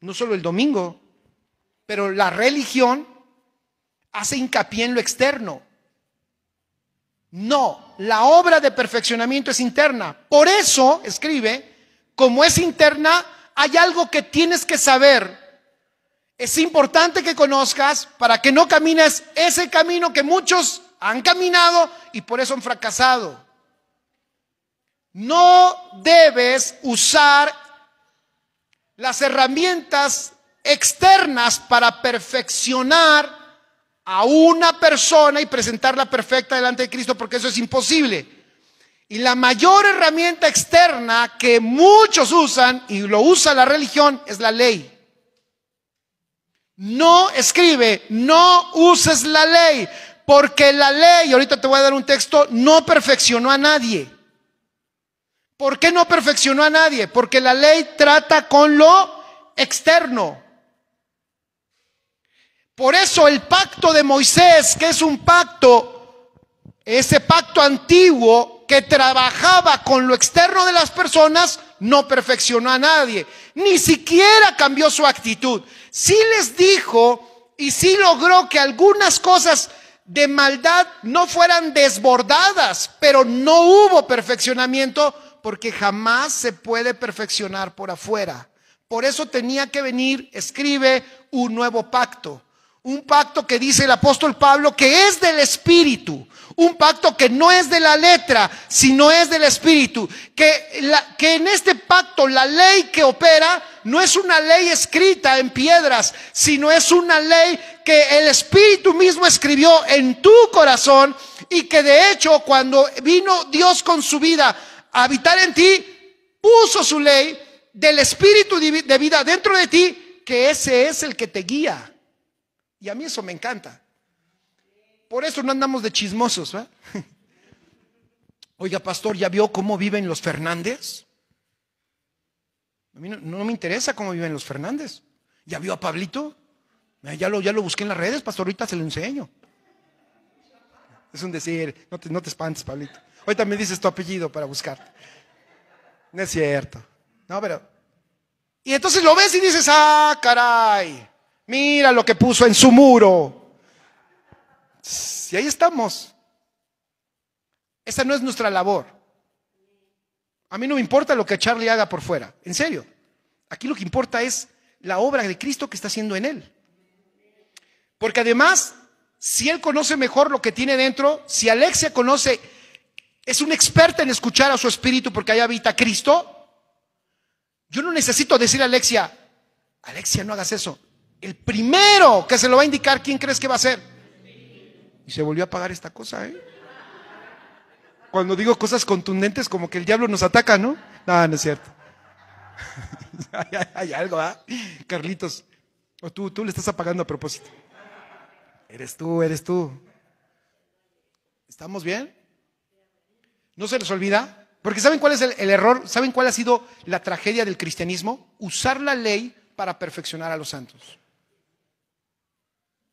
S1: no solo el domingo, pero la religión hace hincapié en lo externo. No, la obra de perfeccionamiento es interna. Por eso, escribe, como es interna, hay algo que tienes que saber es importante que conozcas para que no camines ese camino que muchos han caminado y por eso han fracasado. No debes usar las herramientas externas para perfeccionar a una persona y presentarla perfecta delante de Cristo, porque eso es imposible. Y la mayor herramienta externa que muchos usan, y lo usa la religión, es la ley. No escribe, no uses la ley, porque la ley, ahorita te voy a dar un texto, no perfeccionó a nadie. ¿Por qué no perfeccionó a nadie? Porque la ley trata con lo externo. Por eso el pacto de Moisés, que es un pacto, ese pacto antiguo que trabajaba con lo externo de las personas, no perfeccionó a nadie, ni siquiera cambió su actitud. Sí les dijo y sí logró que algunas cosas de maldad no fueran desbordadas, pero no hubo perfeccionamiento porque jamás se puede perfeccionar por afuera. Por eso tenía que venir, escribe, un nuevo pacto. Un pacto que dice el apóstol Pablo que es del Espíritu, un pacto que no es de la letra, sino es del espíritu. Que, la, que en este pacto la ley que opera no es una ley escrita en piedras, sino es una ley que el espíritu mismo escribió en tu corazón y que de hecho cuando vino Dios con su vida a habitar en ti, puso su ley del espíritu de vida dentro de ti, que ese es el que te guía. Y a mí eso me encanta. Por eso no andamos de chismosos. Oiga, pastor, ¿ya vio cómo viven los Fernández? A mí no, me interesa cómo viven los Fernández. ¿Ya vio a Pablito? Ya lo, ya lo busqué en las redes, pastor, ahorita se lo enseño. Es un decir, no te, no te espantes, Pablito. Ahorita me dices tu apellido para buscarte. No es cierto. No, pero. Y entonces lo ves y dices, ah, caray, mira lo que puso en su muro. Si ahí estamos. Esa no es nuestra labor. A mí no me importa lo que Charlie haga por fuera, en serio. Aquí lo que importa es la obra de Cristo que está haciendo en él. Porque además, si él conoce mejor lo que tiene dentro, si Alexia conoce, es un experta en escuchar a su espíritu porque ahí habita Cristo, yo no necesito decir a Alexia, Alexia, no hagas eso. El primero que se lo va a indicar, ¿quién crees que va a ser? Y se volvió a apagar esta cosa, ¿eh? Cuando digo cosas contundentes, como que el diablo nos ataca, ¿no? No, no es cierto. hay, algo, ¿ah? Carlitos, o tú, tú le estás apagando a propósito. Eres tú, eres tú. ¿Estamos bien? ¿No se les olvida? Porque ¿saben cuál es el, error? ¿Saben cuál ha sido la tragedia del cristianismo? Usar la ley para perfeccionar a los santos.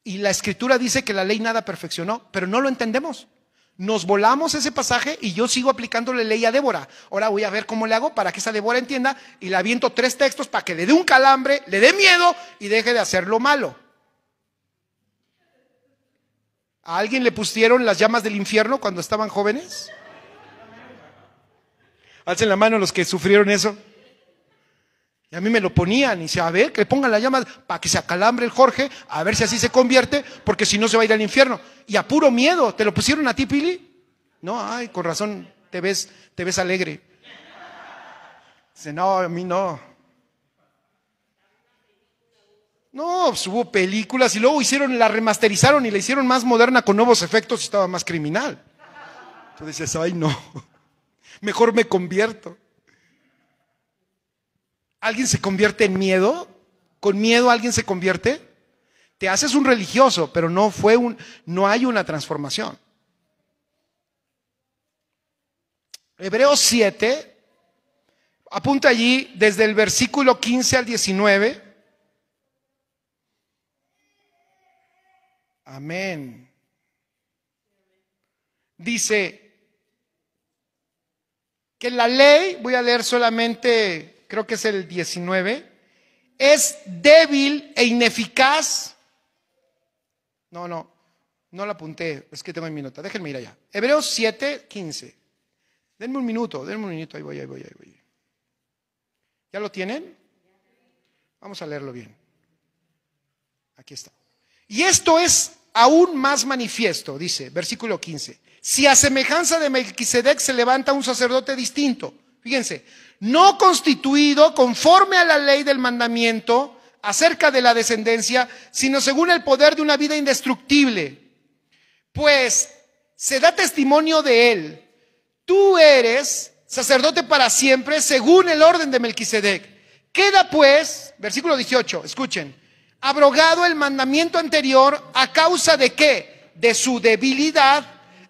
S1: Y la escritura dice que la ley nada perfeccionó, pero no lo entendemos. Nos volamos ese pasaje y yo sigo aplicándole ley a Débora. Ahora voy a ver cómo le hago para que esa Débora entienda y le aviento tres textos para que le dé un calambre, le dé miedo y deje de hacer lo malo. ¿A alguien le pusieron las llamas del infierno cuando estaban jóvenes? Alcen la mano los que sufrieron eso. Y a mí me lo ponían y se a ver, que pongan la llama para que se acalambre el Jorge, a ver si así se convierte, porque si no se va a ir al infierno. Y a puro miedo, ¿te lo pusieron a ti, Pili? No, ay, con razón, te ves, te ves alegre. Dice, no, a mí no. No, subo pues, películas y luego hicieron, la remasterizaron y la hicieron más moderna con nuevos efectos y estaba más criminal. Entonces dices, ay, no, mejor me convierto alguien se convierte en miedo? ¿Con miedo alguien se convierte? Te haces un religioso, pero no fue un no hay una transformación. Hebreos 7 apunta allí desde el versículo 15 al 19. Amén. Dice que la ley, voy a leer solamente creo que es el 19, es débil e ineficaz. No, no, no la apunté, es que tengo en mi nota, déjenme ir allá. Hebreos 7, 15. Denme un minuto, denme un minuto, ahí voy, ahí voy, ahí voy. ¿Ya lo tienen? Vamos a leerlo bien. Aquí está. Y esto es aún más manifiesto, dice, versículo 15. Si a semejanza de Melquisedec se levanta un sacerdote distinto, fíjense, no constituido conforme a la ley del mandamiento acerca de la descendencia, sino según el poder de una vida indestructible. Pues se da testimonio de él. Tú eres sacerdote para siempre según el orden de Melquisedec. Queda pues, versículo 18, escuchen, abrogado el mandamiento anterior a causa de qué? De su debilidad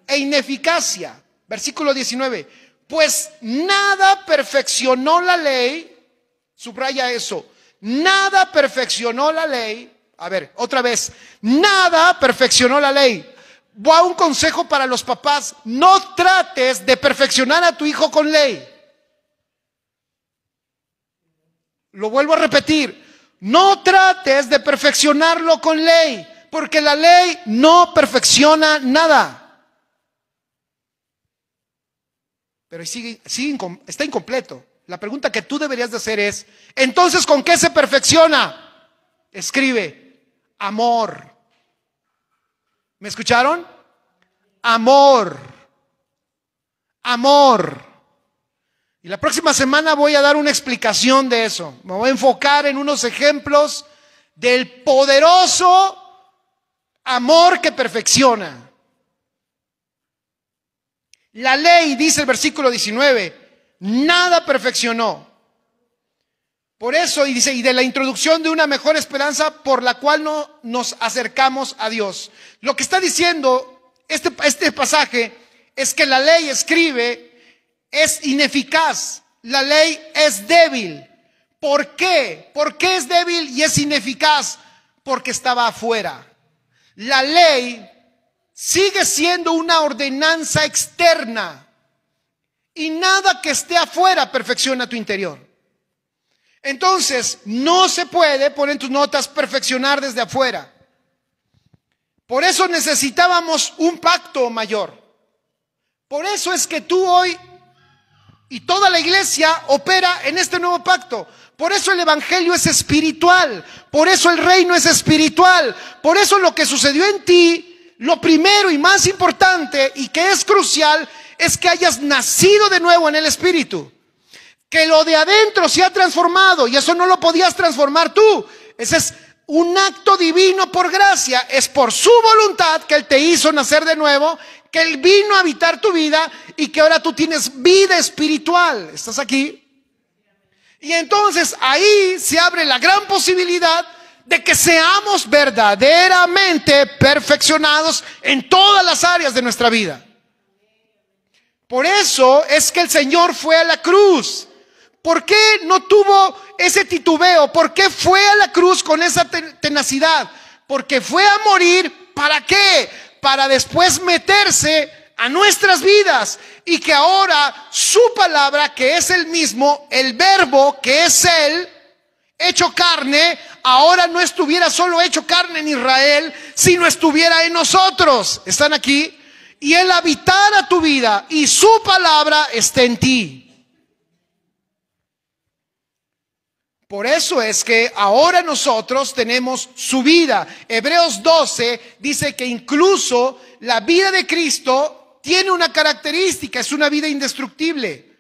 S1: e ineficacia. Versículo 19 pues nada perfeccionó la ley, subraya eso, nada perfeccionó la ley. A ver, otra vez, nada perfeccionó la ley. Voy a un consejo para los papás, no trates de perfeccionar a tu hijo con ley. Lo vuelvo a repetir, no trates de perfeccionarlo con ley, porque la ley no perfecciona nada. pero sigue, sigue, está incompleto. La pregunta que tú deberías de hacer es, entonces, ¿con qué se perfecciona? Escribe, amor. ¿Me escucharon? Amor. Amor. Y la próxima semana voy a dar una explicación de eso. Me voy a enfocar en unos ejemplos del poderoso amor que perfecciona. La ley, dice el versículo 19, nada perfeccionó. Por eso, y dice, y de la introducción de una mejor esperanza por la cual no nos acercamos a Dios. Lo que está diciendo este, este pasaje es que la ley escribe es ineficaz, la ley es débil. ¿Por qué? ¿Por qué es débil y es ineficaz? Porque estaba afuera. La ley sigue siendo una ordenanza externa. Y nada que esté afuera perfecciona tu interior. Entonces, no se puede, poner tus notas, perfeccionar desde afuera. Por eso necesitábamos un pacto mayor. Por eso es que tú hoy y toda la iglesia opera en este nuevo pacto. Por eso el Evangelio es espiritual. Por eso el reino es espiritual. Por eso lo que sucedió en ti lo primero y más importante y que es crucial es que hayas nacido de nuevo en el Espíritu. Que lo de adentro se ha transformado y eso no lo podías transformar tú. Ese es un acto divino por gracia. Es por su voluntad que Él te hizo nacer de nuevo, que Él vino a habitar tu vida y que ahora tú tienes vida espiritual. ¿Estás aquí? Y entonces ahí se abre la gran posibilidad de que seamos verdaderamente perfeccionados en todas las áreas de nuestra vida. Por eso es que el Señor fue a la cruz. ¿Por qué no tuvo ese titubeo? ¿Por qué fue a la cruz con esa tenacidad? Porque fue a morir, ¿para qué? Para después meterse a nuestras vidas y que ahora su palabra, que es el mismo, el verbo que es Él, hecho carne, ahora no estuviera solo hecho carne en Israel, sino estuviera en nosotros. Están aquí. Y Él habitara tu vida y su palabra está en ti. Por eso es que ahora nosotros tenemos su vida. Hebreos 12 dice que incluso la vida de Cristo tiene una característica, es una vida indestructible.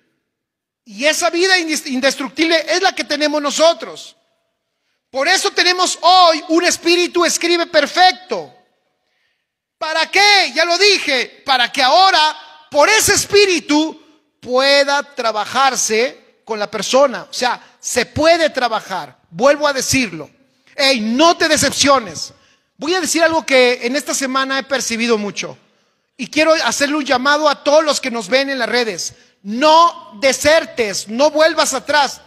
S1: Y esa vida indestructible es la que tenemos nosotros. Por eso tenemos hoy un espíritu escribe perfecto. ¿Para qué? Ya lo dije, para que ahora por ese espíritu pueda trabajarse con la persona. O sea, se puede trabajar. Vuelvo a decirlo. Hey, no te decepciones. Voy a decir algo que en esta semana he percibido mucho. Y quiero hacerle un llamado a todos los que nos ven en las redes no desertes, no vuelvas atrás.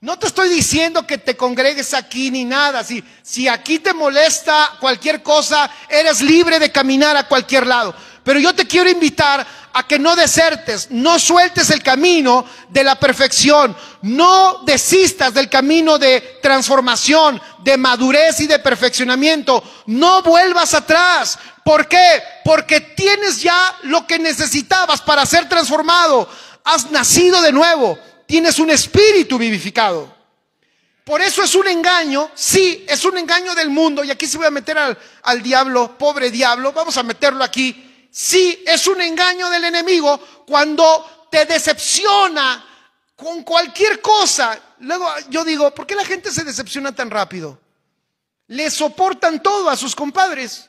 S1: No te estoy diciendo que te congregues aquí ni nada. Si, si aquí te molesta cualquier cosa, eres libre de caminar a cualquier lado. Pero yo te quiero invitar a que no desertes, no sueltes el camino de la perfección, no desistas del camino de transformación, de madurez y de perfeccionamiento, no vuelvas atrás. ¿Por qué? Porque tienes ya lo que necesitabas para ser transformado has nacido de nuevo, tienes un espíritu vivificado. Por eso es un engaño, sí, es un engaño del mundo, y aquí se voy a meter al, al diablo, pobre diablo, vamos a meterlo aquí. Sí, es un engaño del enemigo cuando te decepciona con cualquier cosa. Luego yo digo, ¿por qué la gente se decepciona tan rápido? Le soportan todo a sus compadres.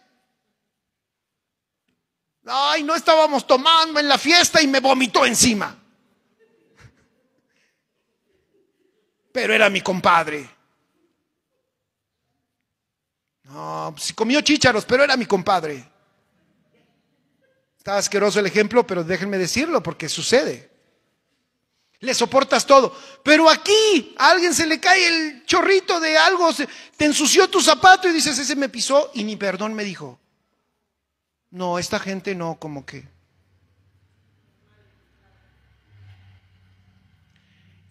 S1: Ay, no estábamos tomando en la fiesta y me vomitó encima. pero era mi compadre. No, si pues, comió chícharos, pero era mi compadre. Está asqueroso el ejemplo, pero déjenme decirlo porque sucede. Le soportas todo. Pero aquí a alguien se le cae el chorrito de algo, te ensució tu zapato y dices, ese me pisó y ni perdón me dijo. No, esta gente no, como que.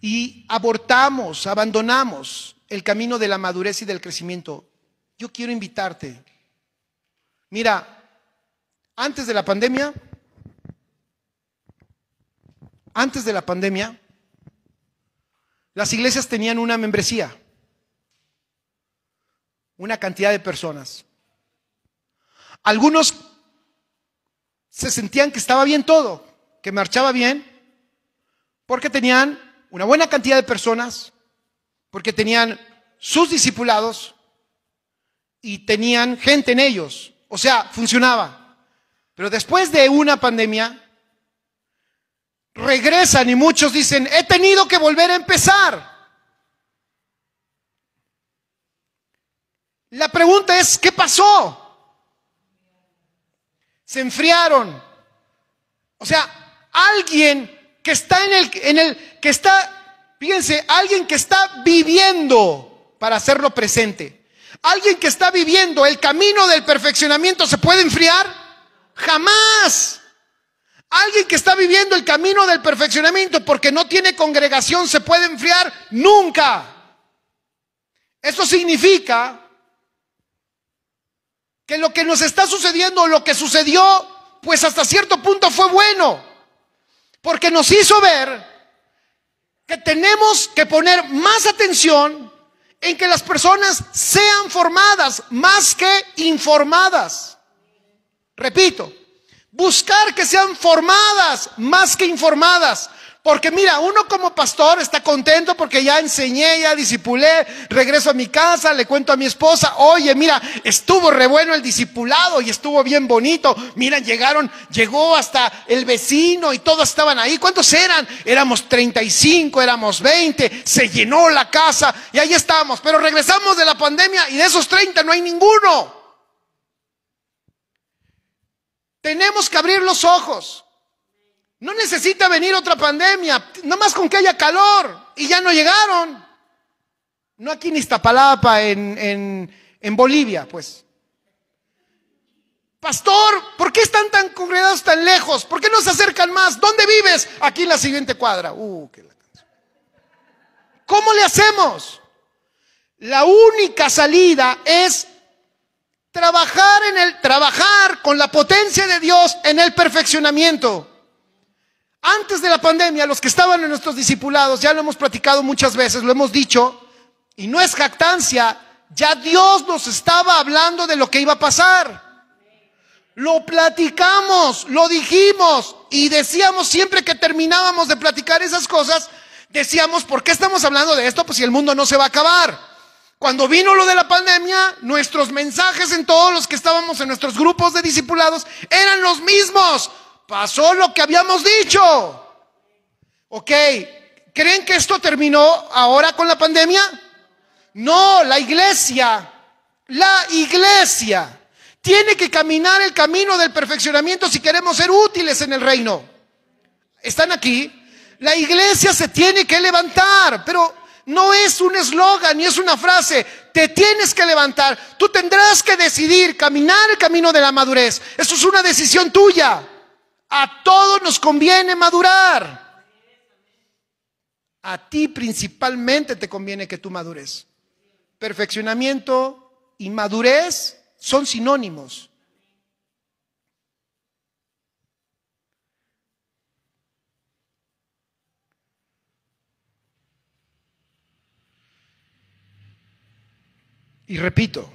S1: y abortamos, abandonamos el camino de la madurez y del crecimiento. Yo quiero invitarte. Mira, antes de la pandemia, antes de la pandemia, las iglesias tenían una membresía, una cantidad de personas. Algunos se sentían que estaba bien todo, que marchaba bien, porque tenían una buena cantidad de personas porque tenían sus discipulados y tenían gente en ellos. O sea, funcionaba. Pero después de una pandemia, regresan y muchos dicen, he tenido que volver a empezar. La pregunta es, ¿qué pasó? Se enfriaron. O sea, alguien que está en el, en el, que está, fíjense, alguien que está viviendo para hacerlo presente. Alguien que está viviendo el camino del perfeccionamiento se puede enfriar. Jamás. Alguien que está viviendo el camino del perfeccionamiento porque no tiene congregación se puede enfriar nunca. Eso significa que lo que nos está sucediendo, lo que sucedió, pues hasta cierto punto fue bueno. Porque nos hizo ver que tenemos que poner más atención en que las personas sean formadas más que informadas. Repito, buscar que sean formadas más que informadas. Porque mira, uno como pastor está contento porque ya enseñé, ya disipulé, regreso a mi casa, le cuento a mi esposa, oye, mira, estuvo re bueno el discipulado y estuvo bien bonito. Mira, llegaron, llegó hasta el vecino y todos estaban ahí. ¿Cuántos eran? Éramos 35, éramos 20, se llenó la casa y ahí estábamos. Pero regresamos de la pandemia y de esos 30 no hay ninguno. Tenemos que abrir los ojos. No necesita venir otra pandemia, nomás más con que haya calor y ya no llegaron. No aquí en Iztapalapa, en, en, Bolivia, pues. Pastor, ¿por qué están tan congregados tan lejos? ¿Por qué no se acercan más? ¿Dónde vives? Aquí en la siguiente cuadra. Uh, ¿Cómo le hacemos? La única salida es trabajar en el trabajar con la potencia de Dios en el perfeccionamiento. Antes de la pandemia, los que estaban en nuestros discipulados, ya lo hemos platicado muchas veces, lo hemos dicho, y no es jactancia, ya Dios nos estaba hablando de lo que iba a pasar. Lo platicamos, lo dijimos y decíamos siempre que terminábamos de platicar esas cosas, decíamos, ¿por qué estamos hablando de esto? Pues si el mundo no se va a acabar. Cuando vino lo de la pandemia, nuestros mensajes en todos los que estábamos en nuestros grupos de discipulados eran los mismos pasó lo que habíamos dicho. Ok, ¿creen que esto terminó ahora con la pandemia? No, la iglesia, la iglesia tiene que caminar el camino del perfeccionamiento si queremos ser útiles en el reino. ¿Están aquí? La iglesia se tiene que levantar, pero no es un eslogan ni es una frase. Te tienes que levantar. Tú tendrás que decidir caminar el camino de la madurez. Eso es una decisión tuya. A todos nos conviene madurar. A ti principalmente te conviene que tú madures. Perfeccionamiento y madurez son sinónimos. Y repito,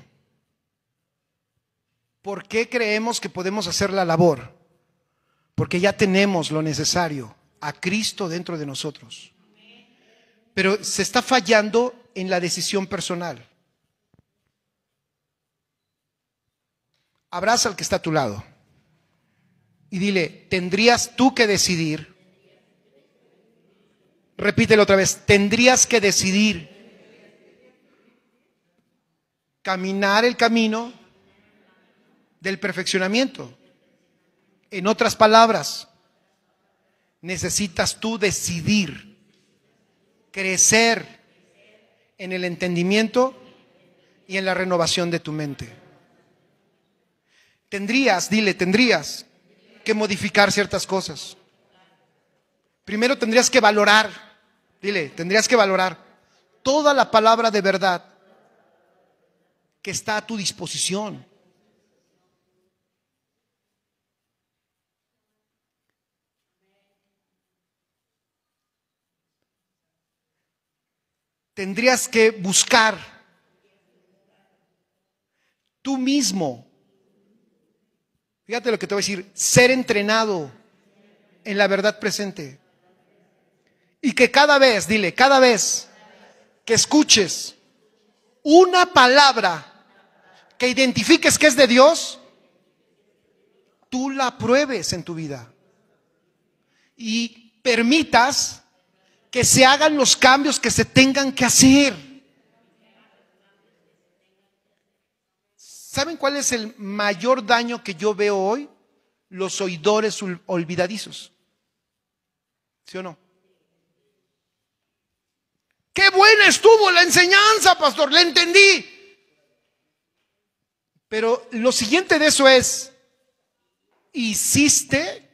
S1: ¿por qué creemos que podemos hacer la labor? Porque ya tenemos lo necesario, a Cristo dentro de nosotros. Pero se está fallando en la decisión personal. Abraza al que está a tu lado y dile, tendrías tú que decidir. Repítelo otra vez, tendrías que decidir caminar el camino del perfeccionamiento. En otras palabras, necesitas tú decidir, crecer en el entendimiento y en la renovación de tu mente. Tendrías, dile, tendrías que modificar ciertas cosas. Primero tendrías que valorar, dile, tendrías que valorar toda la palabra de verdad que está a tu disposición. tendrías que buscar tú mismo. Fíjate lo que te voy a decir, ser entrenado en la verdad presente. Y que cada vez, dile, cada vez que escuches una palabra que identifiques que es de Dios, tú la pruebes en tu vida. Y permitas que se hagan los cambios que se tengan que hacer. ¿Saben cuál es el mayor daño que yo veo hoy? Los oidores olvidadizos. ¿Sí o no? Qué buena estuvo la enseñanza, pastor, la entendí. Pero lo siguiente de eso es, hiciste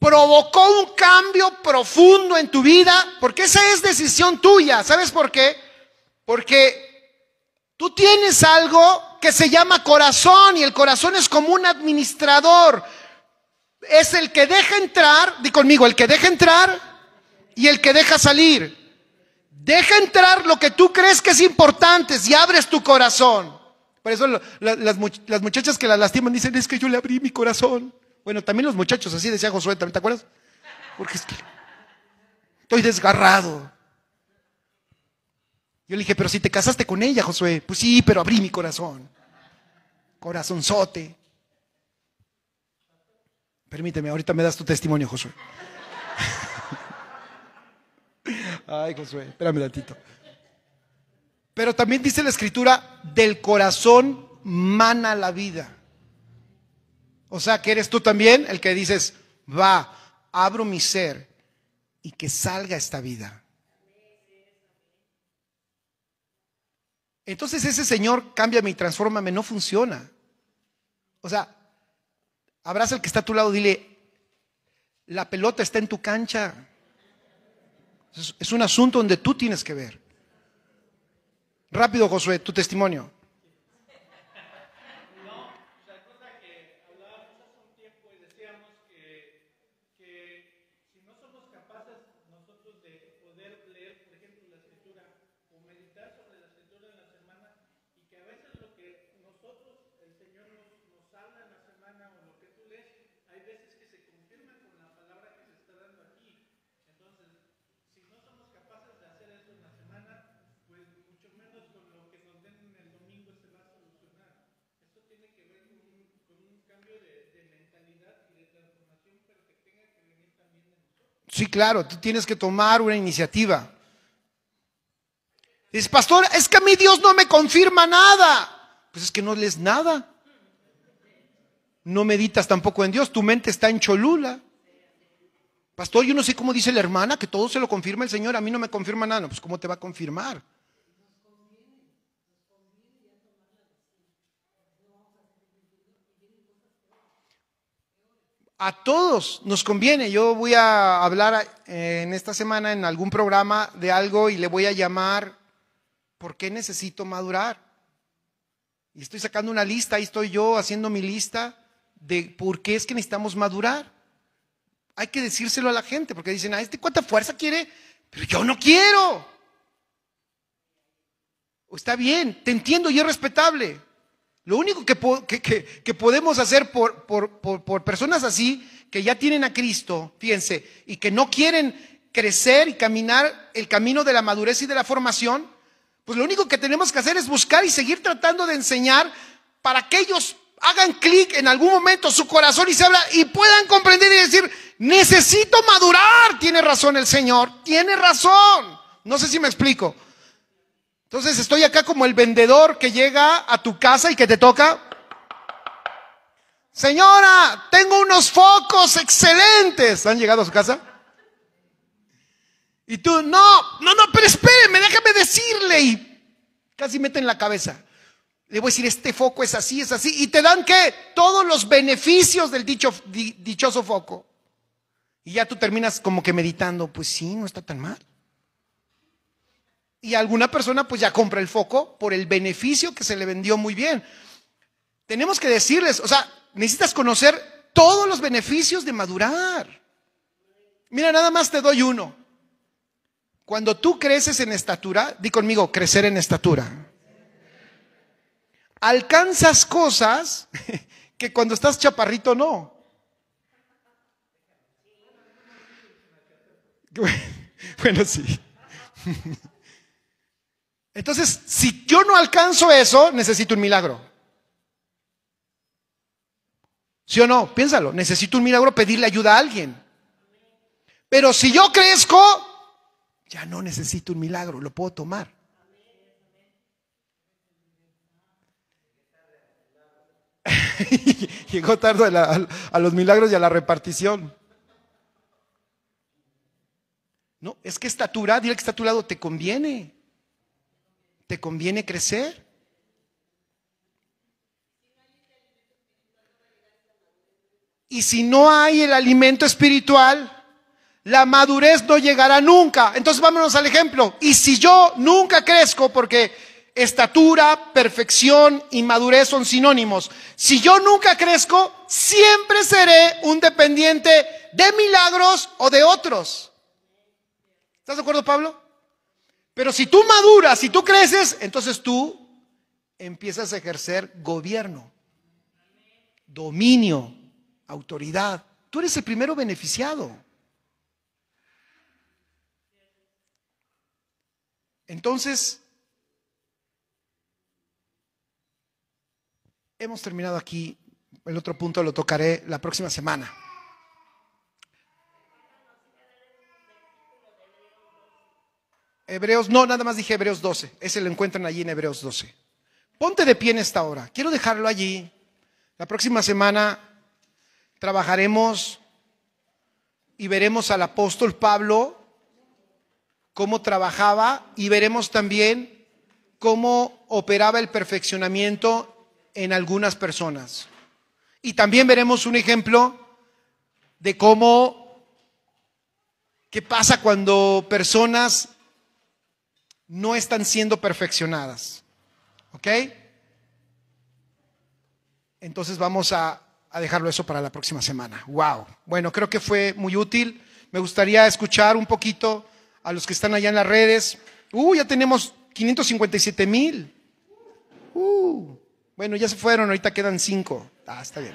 S1: provocó un cambio profundo en tu vida, porque esa es decisión tuya. ¿Sabes por qué? Porque tú tienes algo que se llama corazón y el corazón es como un administrador. Es el que deja entrar, di conmigo, el que deja entrar y el que deja salir. Deja entrar lo que tú crees que es importante y abres tu corazón. Por eso las, las muchachas que la lastiman dicen, es que yo le abrí mi corazón. Bueno, también los muchachos, así decía Josué, ¿también te acuerdas? Porque es que estoy desgarrado. Yo le dije, pero si te casaste con ella, Josué. Pues sí, pero abrí mi corazón. Corazonzote. Permíteme, ahorita me das tu testimonio, Josué. Ay, Josué, espérame un ratito. Pero también dice la escritura, del corazón mana la vida. O sea, que eres tú también el que dices, va, abro mi ser y que salga esta vida. Entonces ese Señor, cámbiame y transfórmame, no funciona. O sea, abraza al que está a tu lado, dile, la pelota está en tu cancha. Es un asunto donde tú tienes que ver. Rápido, Josué, tu testimonio. Sí, claro, tú tienes que tomar una iniciativa. Dices, pastor, es que a mí Dios no me confirma nada. Pues es que no lees nada. No meditas tampoco en Dios, tu mente está en Cholula. Pastor, yo no sé cómo dice la hermana que todo se lo confirma el Señor, a mí no me confirma nada. No, pues ¿cómo te va a confirmar? a todos nos conviene. Yo voy a hablar eh, en esta semana en algún programa de algo y le voy a llamar ¿Por qué necesito madurar? Y estoy sacando una lista, ahí estoy yo haciendo mi lista de por qué es que necesitamos madurar. Hay que decírselo a la gente porque dicen, ah, este a este cuánta fuerza quiere, pero yo no quiero. Está bien, te entiendo y es respetable. Lo único que, podemos hacer por, por, personas así, que ya tienen a Cristo, fíjense, y que no quieren crecer y caminar el camino de la madurez y de la formación, pues lo único que tenemos que hacer es buscar y seguir tratando de enseñar para que ellos hagan clic en algún momento su corazón y se habla y puedan comprender y decir, necesito madurar, tiene razón el Señor, tiene razón. No sé si me explico. Entonces estoy acá como el vendedor que llega a tu casa y que te toca. Señora, tengo unos focos excelentes. ¿Han llegado a su casa? Y tú, no, no, no, pero espéreme, déjame decirle. Y casi mete en la cabeza. Le voy a decir, este foco es así, es así. Y te dan que todos los beneficios del dicho, dichoso foco. Y ya tú terminas como que meditando, pues sí, no está tan mal y alguna persona pues ya compra el foco por el beneficio que se le vendió muy bien. Tenemos que decirles, o sea, necesitas conocer todos los beneficios de madurar. Mira, nada más te doy uno. Cuando tú creces en estatura, di conmigo, crecer en estatura. Alcanzas cosas que cuando estás chaparrito no. Bueno, sí. Entonces, si yo no alcanzo eso, necesito un milagro. ¿Sí o no? Piénsalo, necesito un milagro, pedirle ayuda a alguien. Pero si yo crezco, ya no necesito un milagro, lo puedo tomar. Llegó tarde a, los milagros y a la repartición. No, es que estatura, dile que está a tu lado, te conviene. ¿Te conviene crecer? Y si no hay el alimento espiritual, la madurez no llegará nunca. Entonces vámonos al ejemplo. Y si yo nunca crezco, porque estatura, perfección y madurez son sinónimos, si yo nunca crezco, siempre seré un dependiente de milagros o de otros. ¿Estás de acuerdo, Pablo? Pero si tú maduras, si tú creces, entonces tú empiezas a ejercer gobierno, dominio, autoridad. Tú eres el primero beneficiado. Entonces, hemos terminado aquí. El otro punto lo tocaré la próxima semana. Hebreos, no, nada más dije Hebreos 12. Ese lo encuentran allí en Hebreos 12. Ponte de pie en esta hora. Quiero dejarlo allí. La próxima semana trabajaremos y veremos al apóstol Pablo cómo trabajaba y veremos también cómo operaba el perfeccionamiento en algunas personas. Y también veremos un ejemplo de cómo, qué pasa cuando personas no están siendo perfeccionadas. ¿Ok? Entonces vamos a, dejarlo eso para la próxima semana. ¡Wow! Bueno, creo que fue muy útil. Me gustaría escuchar un poquito a los que están allá en las redes. ¡Uh! Ya tenemos 557 mil. ¡Uh! Bueno, ya se fueron, ahorita quedan cinco. Ah, está bien.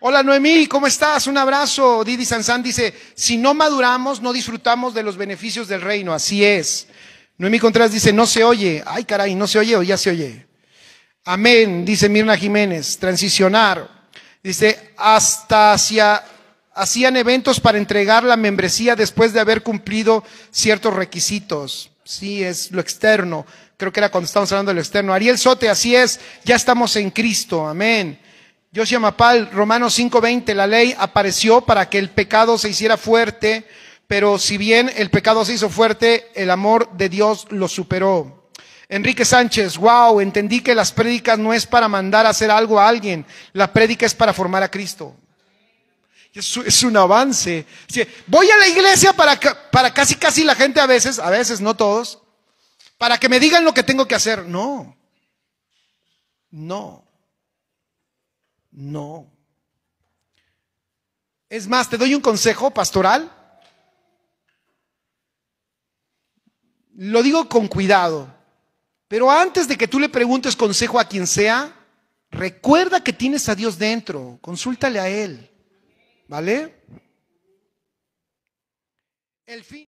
S1: Hola Noemí, ¿cómo estás? Un abrazo. Didi Sansan dice, si no maduramos, no disfrutamos de los beneficios del reino. Así es. Noemí Contreras dice, no se oye. Ay, caray, no se oye o ya se oye. Amén, dice Mirna Jiménez, transicionar. Dice, hasta hacia, hacían eventos para entregar la membresía después de haber cumplido ciertos requisitos. Sí, es lo externo. Creo que era cuando estábamos hablando de lo externo. Ariel Sote, así es, ya estamos en Cristo. Amén. Yoshi Mapal, Romanos 5:20, la ley apareció para que el pecado se hiciera fuerte pero si bien el pecado se hizo fuerte, el amor de Dios lo superó. Enrique Sánchez, wow, entendí que las prédicas no es para mandar a hacer algo a alguien, la prédica es para formar a Cristo. Es, es un avance. Voy a la iglesia para, para casi, casi la gente a veces, a veces, no todos, para que me digan lo que tengo que hacer. No, no, no. Es más, te doy un consejo pastoral Lo digo con cuidado, pero antes de que tú le preguntes consejo a quien sea, recuerda que tienes a Dios dentro, consúltale a Él, ¿vale? El fin.